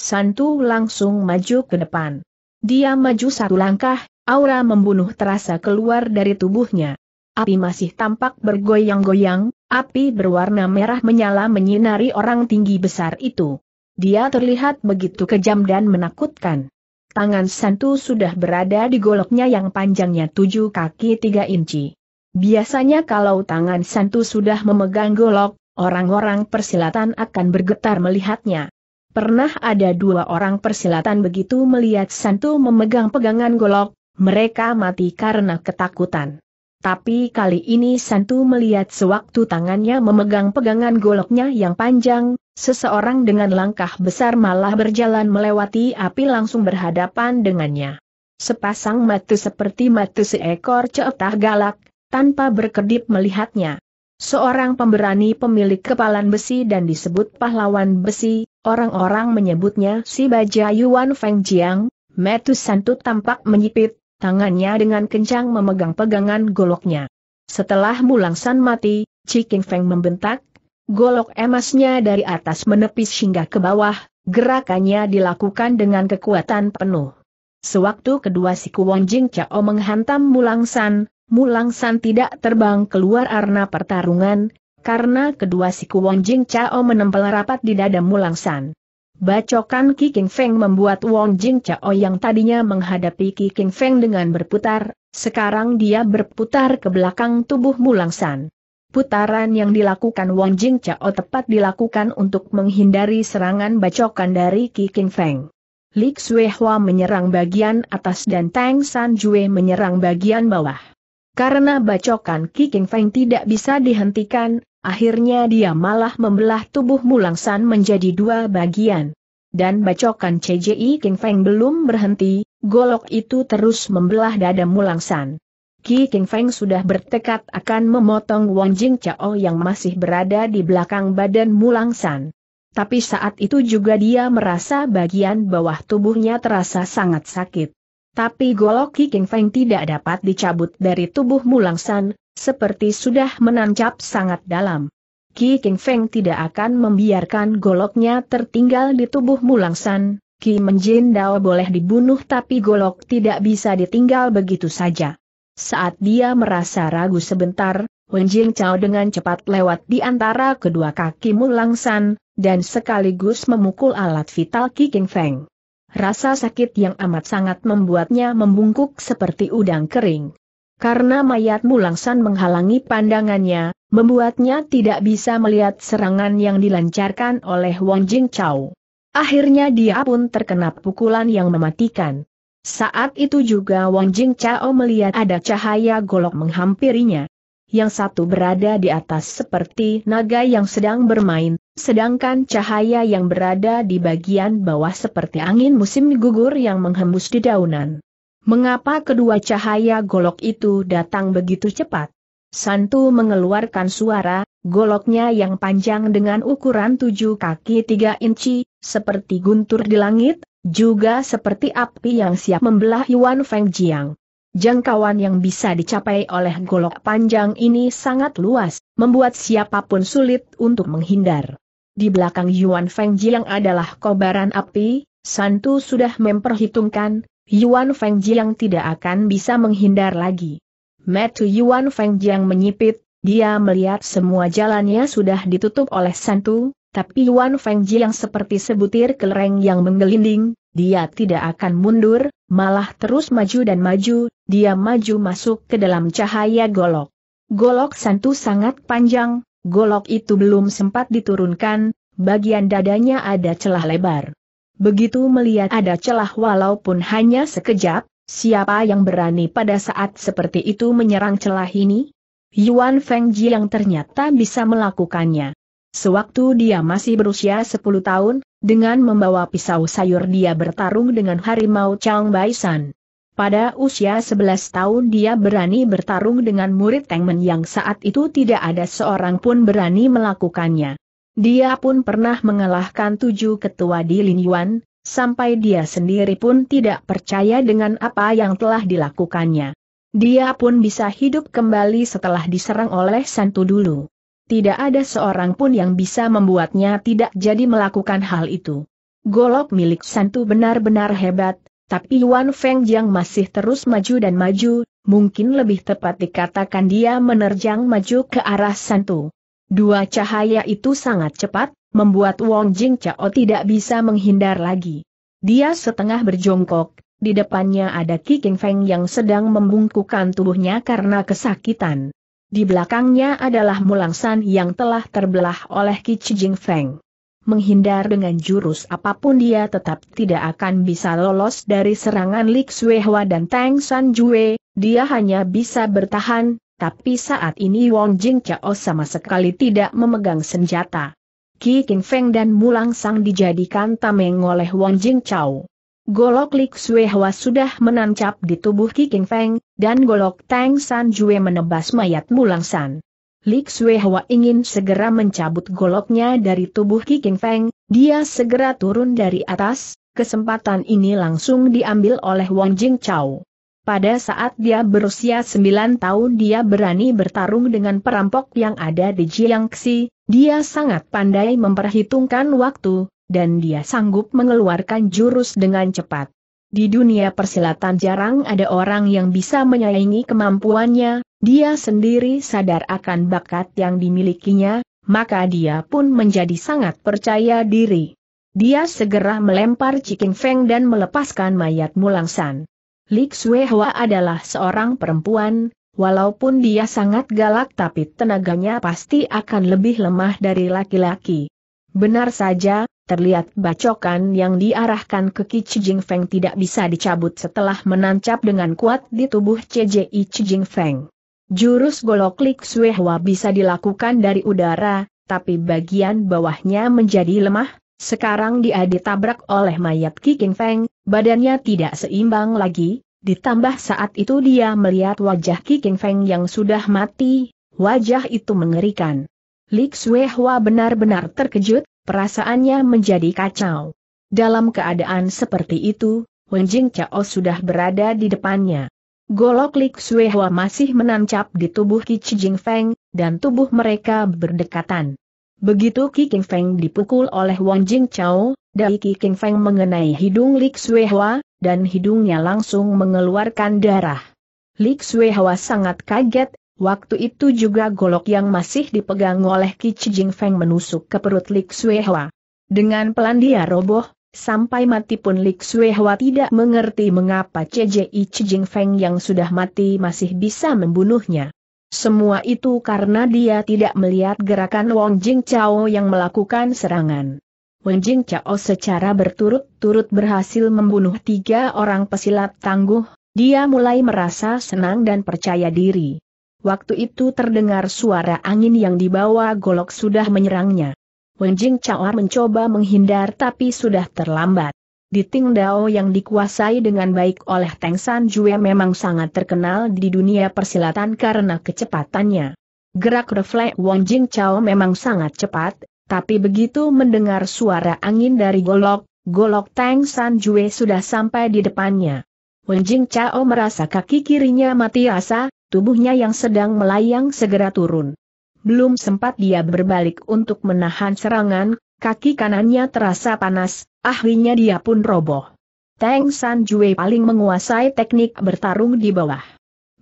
Santu langsung maju ke depan. Dia maju satu langkah, aura membunuh terasa keluar dari tubuhnya. Api masih tampak bergoyang-goyang, Api berwarna merah menyala menyinari orang tinggi besar itu. Dia terlihat begitu kejam dan menakutkan. Tangan Santu sudah berada di goloknya yang panjangnya tujuh kaki tiga inci. Biasanya kalau tangan Santu sudah memegang golok, orang-orang persilatan akan bergetar melihatnya. Pernah ada dua orang persilatan begitu melihat Santu memegang pegangan golok, mereka mati karena ketakutan. Tapi kali ini Santu melihat sewaktu tangannya memegang pegangan goloknya yang panjang, seseorang dengan langkah besar malah berjalan melewati api langsung berhadapan dengannya. Sepasang mata seperti mata seekor cetah galak, tanpa berkedip melihatnya. Seorang pemberani pemilik kepalan besi dan disebut pahlawan besi, orang-orang menyebutnya si Bajayuan Yuan Feng Jiang, Metu Santu tampak menyipit, tangannya dengan kencang memegang pegangan goloknya. Setelah Mulang San mati, Chiking Feng membentak, golok emasnya dari atas menepis hingga ke bawah, gerakannya dilakukan dengan kekuatan penuh. Sewaktu kedua si Kuang Jing Chao menghantam Mulang San, Mulang San tidak terbang keluar arna pertarungan, karena kedua si Kuang Jing Chao menempel rapat di dada Mulang San. Bacokan Ki Feng membuat Wong Jing Chao yang tadinya menghadapi Ki Feng dengan berputar, sekarang dia berputar ke belakang tubuh Mulang Putaran yang dilakukan Wong Jing Chao tepat dilakukan untuk menghindari serangan bacokan dari Ki Feng. Li Xue Hua menyerang bagian atas dan Tang San Jue menyerang bagian bawah. Karena bacokan Ki Feng tidak bisa dihentikan, Akhirnya dia malah membelah tubuh Mulangsan menjadi dua bagian. Dan bacokan CJI King Feng belum berhenti, golok itu terus membelah dada Mulangsan. Ki King Feng sudah bertekad akan memotong Wang Jing Chao yang masih berada di belakang badan Mulangsan. Tapi saat itu juga dia merasa bagian bawah tubuhnya terasa sangat sakit. Tapi golok King Feng tidak dapat dicabut dari tubuh Mulang San, seperti sudah menancap sangat dalam. Ki King Feng tidak akan membiarkan goloknya tertinggal di tubuh Mulang San, Ki Menjin Dao boleh dibunuh tapi golok tidak bisa ditinggal begitu saja. Saat dia merasa ragu sebentar, Wen Jing Chao dengan cepat lewat di antara kedua kaki Mulang San, dan sekaligus memukul alat vital Ki King Feng. Rasa sakit yang amat sangat membuatnya membungkuk seperti udang kering. Karena mayat mulangsan menghalangi pandangannya, membuatnya tidak bisa melihat serangan yang dilancarkan oleh Wang Jing Chao. Akhirnya dia pun terkena pukulan yang mematikan. Saat itu juga Wang Jing Chao melihat ada cahaya golok menghampirinya yang satu berada di atas seperti naga yang sedang bermain, sedangkan cahaya yang berada di bagian bawah seperti angin musim gugur yang menghembus di daunan. Mengapa kedua cahaya golok itu datang begitu cepat? Santu mengeluarkan suara, goloknya yang panjang dengan ukuran tujuh kaki tiga inci, seperti guntur di langit, juga seperti api yang siap membelah Yuan Feng Jiang. Jangkauan yang bisa dicapai oleh golok panjang ini sangat luas, membuat siapapun sulit untuk menghindar. Di belakang Yuan Feng yang adalah kobaran api, Santu sudah memperhitungkan, Yuan Feng yang tidak akan bisa menghindar lagi. Metu Yuan Feng yang menyipit, dia melihat semua jalannya sudah ditutup oleh Santu, tapi Yuan Feng yang seperti sebutir kelereng yang menggelinding, dia tidak akan mundur, malah terus maju dan maju, dia maju masuk ke dalam cahaya golok. Golok santu sangat panjang, golok itu belum sempat diturunkan, bagian dadanya ada celah lebar. Begitu melihat ada celah walaupun hanya sekejap, siapa yang berani pada saat seperti itu menyerang celah ini? Yuan Feng Ji yang ternyata bisa melakukannya. Sewaktu dia masih berusia 10 tahun, dengan membawa pisau sayur dia bertarung dengan harimau Chang Baisan. Pada usia 11 tahun dia berani bertarung dengan murid Tengmen yang saat itu tidak ada seorang pun berani melakukannya. Dia pun pernah mengalahkan tujuh ketua di Lin Yuan, sampai dia sendiri pun tidak percaya dengan apa yang telah dilakukannya. Dia pun bisa hidup kembali setelah diserang oleh Santu dulu tidak ada seorang pun yang bisa membuatnya tidak jadi melakukan hal itu. Golok milik Santu benar-benar hebat, tapi Wan Feng Jiang masih terus maju dan maju, mungkin lebih tepat dikatakan dia menerjang maju ke arah Santu. Dua cahaya itu sangat cepat, membuat Wong Jing Chao tidak bisa menghindar lagi. Dia setengah berjongkok, di depannya ada Ki Feng yang sedang membungkukkan tubuhnya karena kesakitan. Di belakangnya adalah Mulang yang telah terbelah oleh Ki Chijing Feng. Menghindar dengan jurus apapun dia tetap tidak akan bisa lolos dari serangan Li Xuehua dan Tang San Jue, dia hanya bisa bertahan, tapi saat ini Wong Jing Chao sama sekali tidak memegang senjata. Ki King Feng dan Mulang Sang dijadikan tameng oleh Wong Jing Chao. Golok Lik Sue Hwa sudah menancap di tubuh Kiking Feng, dan golok Tang San Jue menebas mayat Mulang San. Lik Sue Hwa ingin segera mencabut goloknya dari tubuh Kiking Feng, dia segera turun dari atas, kesempatan ini langsung diambil oleh Wang Jing Chao. Pada saat dia berusia 9 tahun dia berani bertarung dengan perampok yang ada di Jiangxi, dia sangat pandai memperhitungkan waktu, dan dia sanggup mengeluarkan jurus dengan cepat. Di dunia persilatan jarang ada orang yang bisa menyaingi kemampuannya, dia sendiri sadar akan bakat yang dimilikinya, maka dia pun menjadi sangat percaya diri. Dia segera melempar Ciking Feng dan melepaskan mayat Mulangsan. Lik Li Xuehua adalah seorang perempuan, walaupun dia sangat galak tapi tenaganya pasti akan lebih lemah dari laki-laki. Benar saja, terlihat bacokan yang diarahkan ke Ki Cijing Feng tidak bisa dicabut setelah menancap dengan kuat di tubuh CJI Qi Feng. Jurus golok Lik Sui Hua bisa dilakukan dari udara, tapi bagian bawahnya menjadi lemah, sekarang dia ditabrak oleh mayat Ki Jing Feng, badannya tidak seimbang lagi, ditambah saat itu dia melihat wajah Ki Jing Feng yang sudah mati, wajah itu mengerikan. Lik Sue benar-benar terkejut, perasaannya menjadi kacau. Dalam keadaan seperti itu, Wen Jing Chao sudah berada di depannya. Golok Lik Sue masih menancap di tubuh Ki Jing Feng, dan tubuh mereka berdekatan. Begitu Ki Jing Feng dipukul oleh Wang Jing Chao, dari Ki Jing Feng mengenai hidung Lik Sue dan hidungnya langsung mengeluarkan darah. Lik Sue sangat kaget, Waktu itu juga golok yang masih dipegang oleh Ki Chijing Feng menusuk ke perut Lik Sui Dengan pelan dia roboh, sampai mati pun Lik Sui tidak mengerti mengapa CJI Chijing Feng yang sudah mati masih bisa membunuhnya. Semua itu karena dia tidak melihat gerakan Wong Jing Chao yang melakukan serangan. Wong Jing Chao secara berturut-turut berhasil membunuh tiga orang pesilat tangguh, dia mulai merasa senang dan percaya diri. Waktu itu terdengar suara angin yang dibawa golok sudah menyerangnya. Wen Jing Chao mencoba menghindar tapi sudah terlambat. Di Dao yang dikuasai dengan baik oleh Teng San Jue memang sangat terkenal di dunia persilatan karena kecepatannya. Gerak refleks Wong Jing Chao memang sangat cepat, tapi begitu mendengar suara angin dari golok, golok Teng San Jue sudah sampai di depannya. Wen Jing Chao merasa kaki kirinya mati asa, tubuhnya yang sedang melayang segera turun. Belum sempat dia berbalik untuk menahan serangan, kaki kanannya terasa panas, akhirnya dia pun roboh. Tang San Jue paling menguasai teknik bertarung di bawah.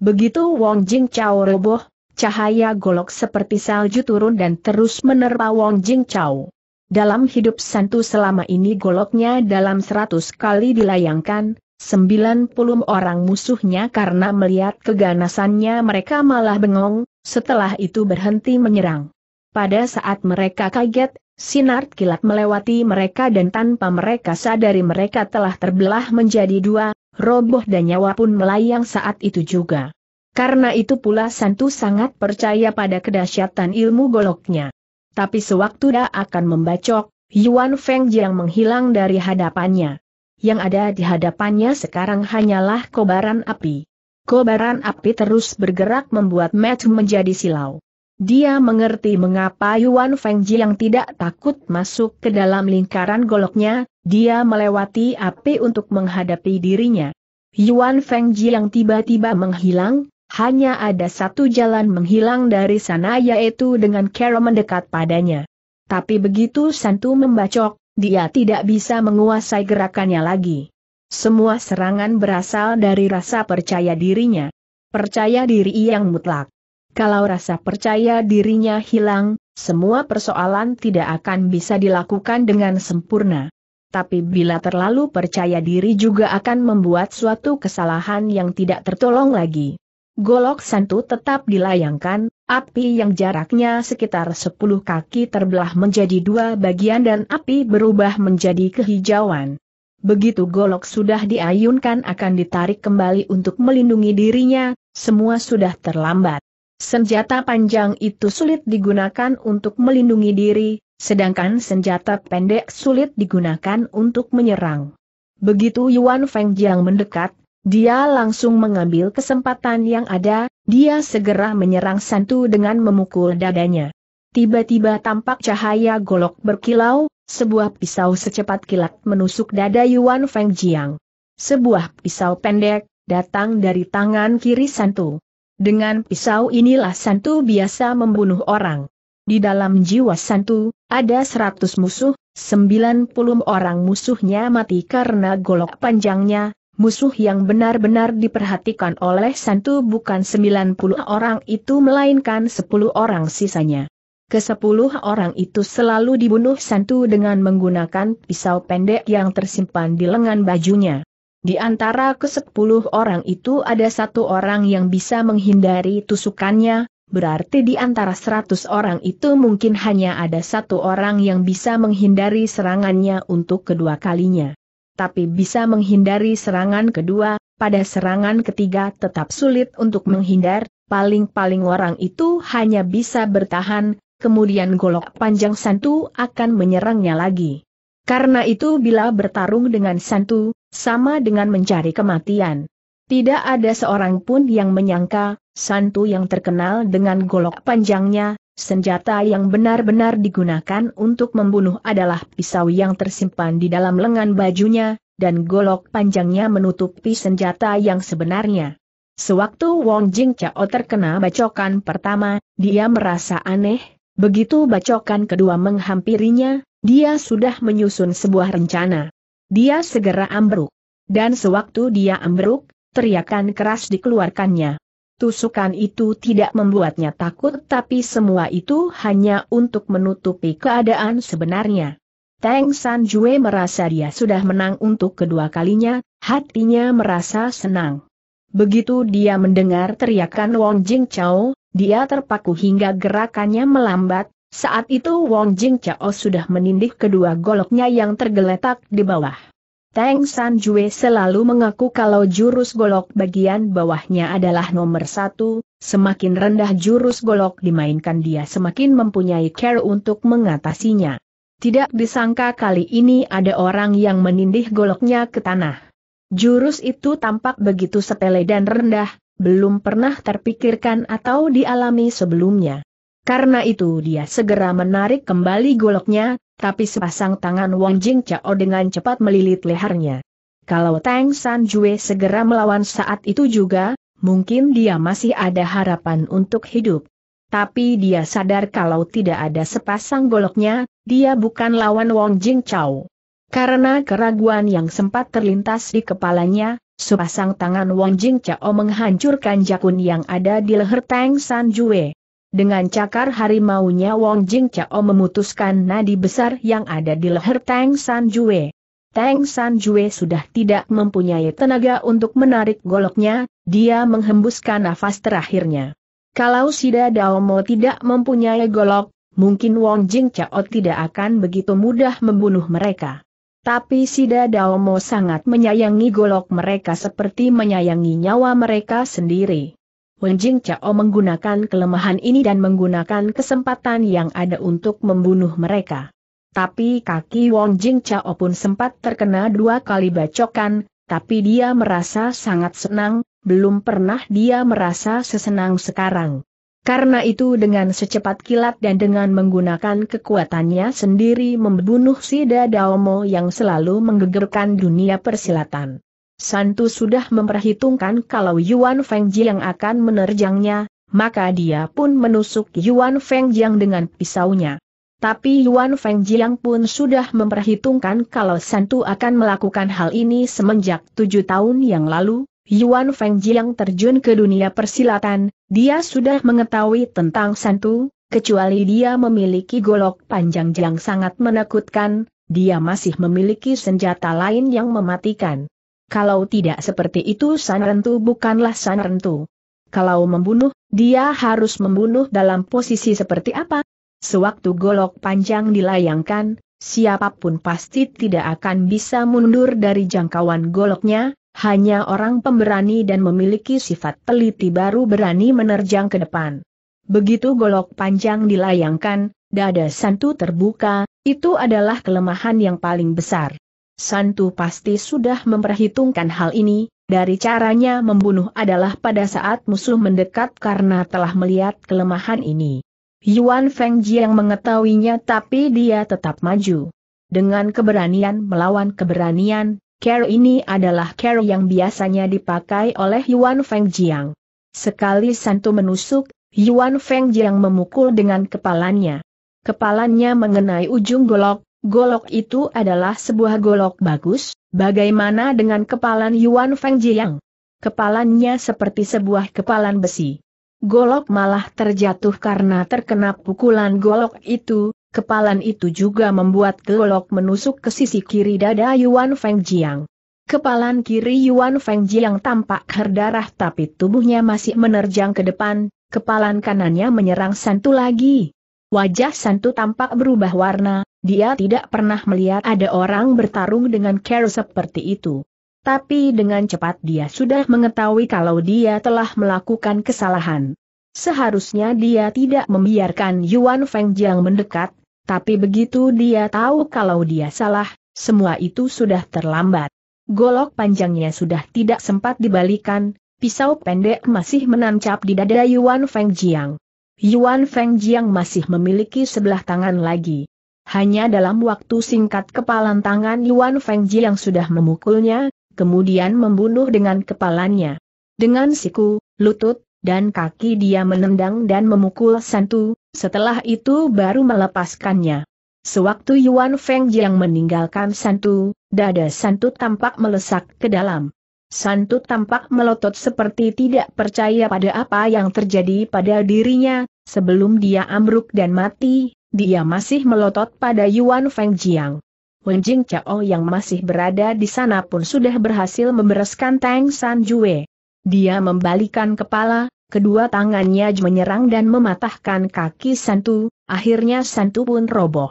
Begitu Wong Jing Chao roboh, cahaya golok seperti salju turun dan terus menerpa Wong Jing Chao. Dalam hidup Santu selama ini goloknya dalam seratus kali dilayangkan, 90 orang musuhnya karena melihat keganasannya mereka malah bengong, setelah itu berhenti menyerang. Pada saat mereka kaget, sinar kilat melewati mereka dan tanpa mereka sadari mereka telah terbelah menjadi dua, roboh dan nyawa pun melayang saat itu juga. Karena itu pula Santu sangat percaya pada kedahsyatan ilmu goloknya. Tapi sewaktu dia akan membacok, Yuan Feng Jiang menghilang dari hadapannya yang ada di hadapannya sekarang hanyalah kobaran api. Kobaran api terus bergerak membuat Matt menjadi silau. Dia mengerti mengapa Yuan Fengji yang tidak takut masuk ke dalam lingkaran goloknya, dia melewati api untuk menghadapi dirinya. Yuan Fengji yang tiba-tiba menghilang, hanya ada satu jalan menghilang dari sana yaitu dengan cara mendekat padanya. Tapi begitu Santu membacok, dia tidak bisa menguasai gerakannya lagi. Semua serangan berasal dari rasa percaya dirinya. Percaya diri yang mutlak. Kalau rasa percaya dirinya hilang, semua persoalan tidak akan bisa dilakukan dengan sempurna. Tapi bila terlalu percaya diri juga akan membuat suatu kesalahan yang tidak tertolong lagi. Golok santu tetap dilayangkan, Api yang jaraknya sekitar 10 kaki terbelah menjadi dua bagian dan api berubah menjadi kehijauan. Begitu golok sudah diayunkan akan ditarik kembali untuk melindungi dirinya, semua sudah terlambat. Senjata panjang itu sulit digunakan untuk melindungi diri, sedangkan senjata pendek sulit digunakan untuk menyerang. Begitu Yuan Feng Jiang mendekat, dia langsung mengambil kesempatan yang ada, dia segera menyerang Santu dengan memukul dadanya. Tiba-tiba tampak cahaya golok berkilau, sebuah pisau secepat kilat menusuk dada Yuan Feng Jiang. Sebuah pisau pendek, datang dari tangan kiri Santu. Dengan pisau inilah Santu biasa membunuh orang. Di dalam jiwa Santu, ada 100 musuh, 90 orang musuhnya mati karena golok panjangnya, musuh yang benar-benar diperhatikan oleh Santu bukan 90 orang itu melainkan 10 orang sisanya. Kesepuluh orang itu selalu dibunuh Santu dengan menggunakan pisau pendek yang tersimpan di lengan bajunya. Di antara kesepuluh orang itu ada satu orang yang bisa menghindari tusukannya, berarti di antara seratus orang itu mungkin hanya ada satu orang yang bisa menghindari serangannya untuk kedua kalinya tapi bisa menghindari serangan kedua, pada serangan ketiga tetap sulit untuk menghindar, paling-paling orang itu hanya bisa bertahan, kemudian golok panjang Santu akan menyerangnya lagi. Karena itu bila bertarung dengan Santu, sama dengan mencari kematian. Tidak ada seorang pun yang menyangka, Santu yang terkenal dengan golok panjangnya, Senjata yang benar-benar digunakan untuk membunuh adalah pisau yang tersimpan di dalam lengan bajunya, dan golok panjangnya menutupi senjata yang sebenarnya. Sewaktu Wong Jing Chao terkena bacokan pertama, dia merasa aneh, begitu bacokan kedua menghampirinya, dia sudah menyusun sebuah rencana. Dia segera ambruk. Dan sewaktu dia ambruk, teriakan keras dikeluarkannya. Tusukan itu tidak membuatnya takut tapi semua itu hanya untuk menutupi keadaan sebenarnya. Teng San Jue merasa dia sudah menang untuk kedua kalinya, hatinya merasa senang. Begitu dia mendengar teriakan Wong Jing Chao, dia terpaku hingga gerakannya melambat, saat itu Wong Jing Chao sudah menindih kedua goloknya yang tergeletak di bawah. Tang San Jue selalu mengaku kalau jurus golok bagian bawahnya adalah nomor satu, semakin rendah jurus golok dimainkan dia semakin mempunyai care untuk mengatasinya. Tidak disangka kali ini ada orang yang menindih goloknya ke tanah. Jurus itu tampak begitu sepele dan rendah, belum pernah terpikirkan atau dialami sebelumnya. Karena itu dia segera menarik kembali goloknya, tapi sepasang tangan Wong Jing Chao dengan cepat melilit lehernya. Kalau Tang San Jue segera melawan saat itu juga, mungkin dia masih ada harapan untuk hidup. Tapi dia sadar kalau tidak ada sepasang goloknya, dia bukan lawan Wong Jing Chao. Karena keraguan yang sempat terlintas di kepalanya, sepasang tangan Wong Jing Chao menghancurkan jakun yang ada di leher Tang San Jue. Dengan cakar harimaunya Wong Jing Chao memutuskan nadi besar yang ada di leher Tang San Jue. Tang San Jue sudah tidak mempunyai tenaga untuk menarik goloknya, dia menghembuskan nafas terakhirnya. Kalau Sida Mo tidak mempunyai golok, mungkin Wong Jing Chao tidak akan begitu mudah membunuh mereka. Tapi Sida Mo sangat menyayangi golok mereka seperti menyayangi nyawa mereka sendiri. Wen Jing Chao menggunakan kelemahan ini dan menggunakan kesempatan yang ada untuk membunuh mereka. Tapi kaki Wong Jing Chao pun sempat terkena dua kali bacokan, tapi dia merasa sangat senang, belum pernah dia merasa sesenang sekarang. Karena itu dengan secepat kilat dan dengan menggunakan kekuatannya sendiri membunuh si Dadaomo yang selalu menggegerkan dunia persilatan. Santu sudah memperhitungkan kalau Yuan Feng Jiang akan menerjangnya, maka dia pun menusuk Yuan Feng Jiang dengan pisaunya. Tapi Yuan Feng Jiang pun sudah memperhitungkan kalau Santu akan melakukan hal ini semenjak tujuh tahun yang lalu, Yuan Feng Jiang terjun ke dunia persilatan, dia sudah mengetahui tentang Santu, kecuali dia memiliki golok panjang yang sangat menakutkan, dia masih memiliki senjata lain yang mematikan. Kalau tidak seperti itu Sanrentu bukanlah Sanrentu. Kalau membunuh, dia harus membunuh dalam posisi seperti apa? Sewaktu golok panjang dilayangkan, siapapun pasti tidak akan bisa mundur dari jangkauan goloknya, hanya orang pemberani dan memiliki sifat teliti baru berani menerjang ke depan. Begitu golok panjang dilayangkan, dada santu terbuka, itu adalah kelemahan yang paling besar. Santu pasti sudah memperhitungkan hal ini, dari caranya membunuh adalah pada saat musuh mendekat karena telah melihat kelemahan ini. Yuan Feng Jiang mengetahuinya tapi dia tetap maju. Dengan keberanian melawan keberanian, care ini adalah care yang biasanya dipakai oleh Yuan Feng Jiang. Sekali Santu menusuk, Yuan Feng Jiang memukul dengan kepalanya. Kepalanya mengenai ujung golok, Golok itu adalah sebuah golok bagus, bagaimana dengan kepalan Yuan Feng Jiang? Kepalannya seperti sebuah kepalan besi. Golok malah terjatuh karena terkena pukulan golok itu, kepalan itu juga membuat golok menusuk ke sisi kiri dada Yuan Feng Jiang. Kepalan kiri Yuan Feng Jiang tampak berdarah tapi tubuhnya masih menerjang ke depan, kepalan kanannya menyerang Santu lagi. Wajah Santu tampak berubah warna, dia tidak pernah melihat ada orang bertarung dengan care seperti itu. Tapi dengan cepat dia sudah mengetahui kalau dia telah melakukan kesalahan. Seharusnya dia tidak membiarkan Yuan Feng Jiang mendekat, tapi begitu dia tahu kalau dia salah, semua itu sudah terlambat. Golok panjangnya sudah tidak sempat dibalikan, pisau pendek masih menancap di dada Yuan Feng Jiang. Yuan Feng Jiang masih memiliki sebelah tangan lagi. Hanya dalam waktu singkat kepalan tangan Yuan Fengji yang sudah memukulnya, kemudian membunuh dengan kepalanya. Dengan siku, lutut, dan kaki dia menendang dan memukul Santu, setelah itu baru melepaskannya. Sewaktu Yuan Feng yang meninggalkan Santu, dada Santu tampak melesak ke dalam. Santu tampak melotot seperti tidak percaya pada apa yang terjadi pada dirinya, sebelum dia ambruk dan mati, dia masih melotot pada Yuan Feng Jiang. Wen Jing Chao yang masih berada di sana pun sudah berhasil membereskan Tang San Jue. Dia membalikan kepala, kedua tangannya menyerang dan mematahkan kaki Santu, akhirnya Santu pun roboh.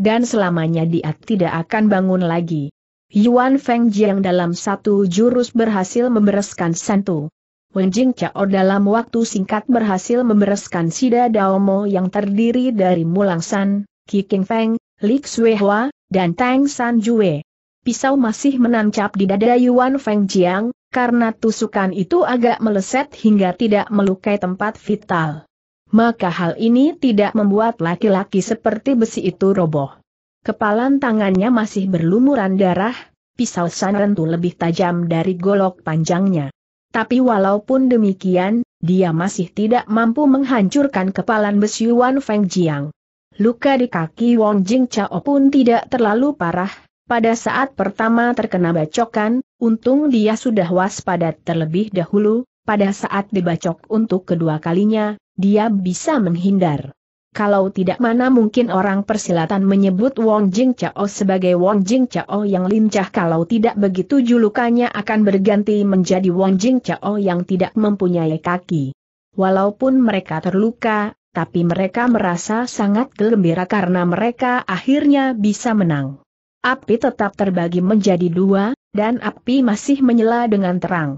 Dan selamanya dia tidak akan bangun lagi. Yuan Feng Jiang dalam satu jurus berhasil membereskan Santu. Wen Jing Chao dalam waktu singkat berhasil membereskan Sida Daomo yang terdiri dari Mulang San, Qi King Feng, Lik Xue Hua, dan Tang San Jue. Pisau masih menancap di dada Yuan Feng Jiang, karena tusukan itu agak meleset hingga tidak melukai tempat vital. Maka hal ini tidak membuat laki-laki seperti besi itu roboh. Kepalan tangannya masih berlumuran darah, pisau sanrentu lebih tajam dari golok panjangnya. Tapi walaupun demikian, dia masih tidak mampu menghancurkan kepalan besi Wan Feng Jiang. Luka di kaki Wong Jing Chao pun tidak terlalu parah, pada saat pertama terkena bacokan, untung dia sudah waspada terlebih dahulu, pada saat dibacok untuk kedua kalinya, dia bisa menghindar. Kalau tidak mana mungkin orang persilatan menyebut Wong Jing Chao sebagai Wong Jing Chao yang lincah kalau tidak begitu julukannya akan berganti menjadi Wong Jing Chao yang tidak mempunyai kaki. Walaupun mereka terluka, tapi mereka merasa sangat gembira karena mereka akhirnya bisa menang. Api tetap terbagi menjadi dua, dan api masih menyala dengan terang.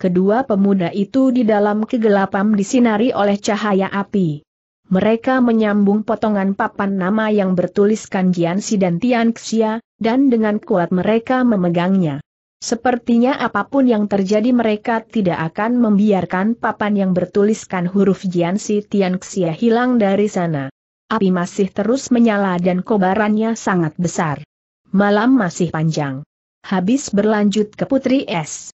Kedua pemuda itu di dalam kegelapan disinari oleh cahaya api. Mereka menyambung potongan papan nama yang bertuliskan Jiansi dan Tianxia, dan dengan kuat mereka memegangnya. Sepertinya apapun yang terjadi mereka tidak akan membiarkan papan yang bertuliskan huruf Jiansi Tianxia hilang dari sana. Api masih terus menyala dan kobarannya sangat besar. Malam masih panjang. Habis berlanjut ke Putri Es.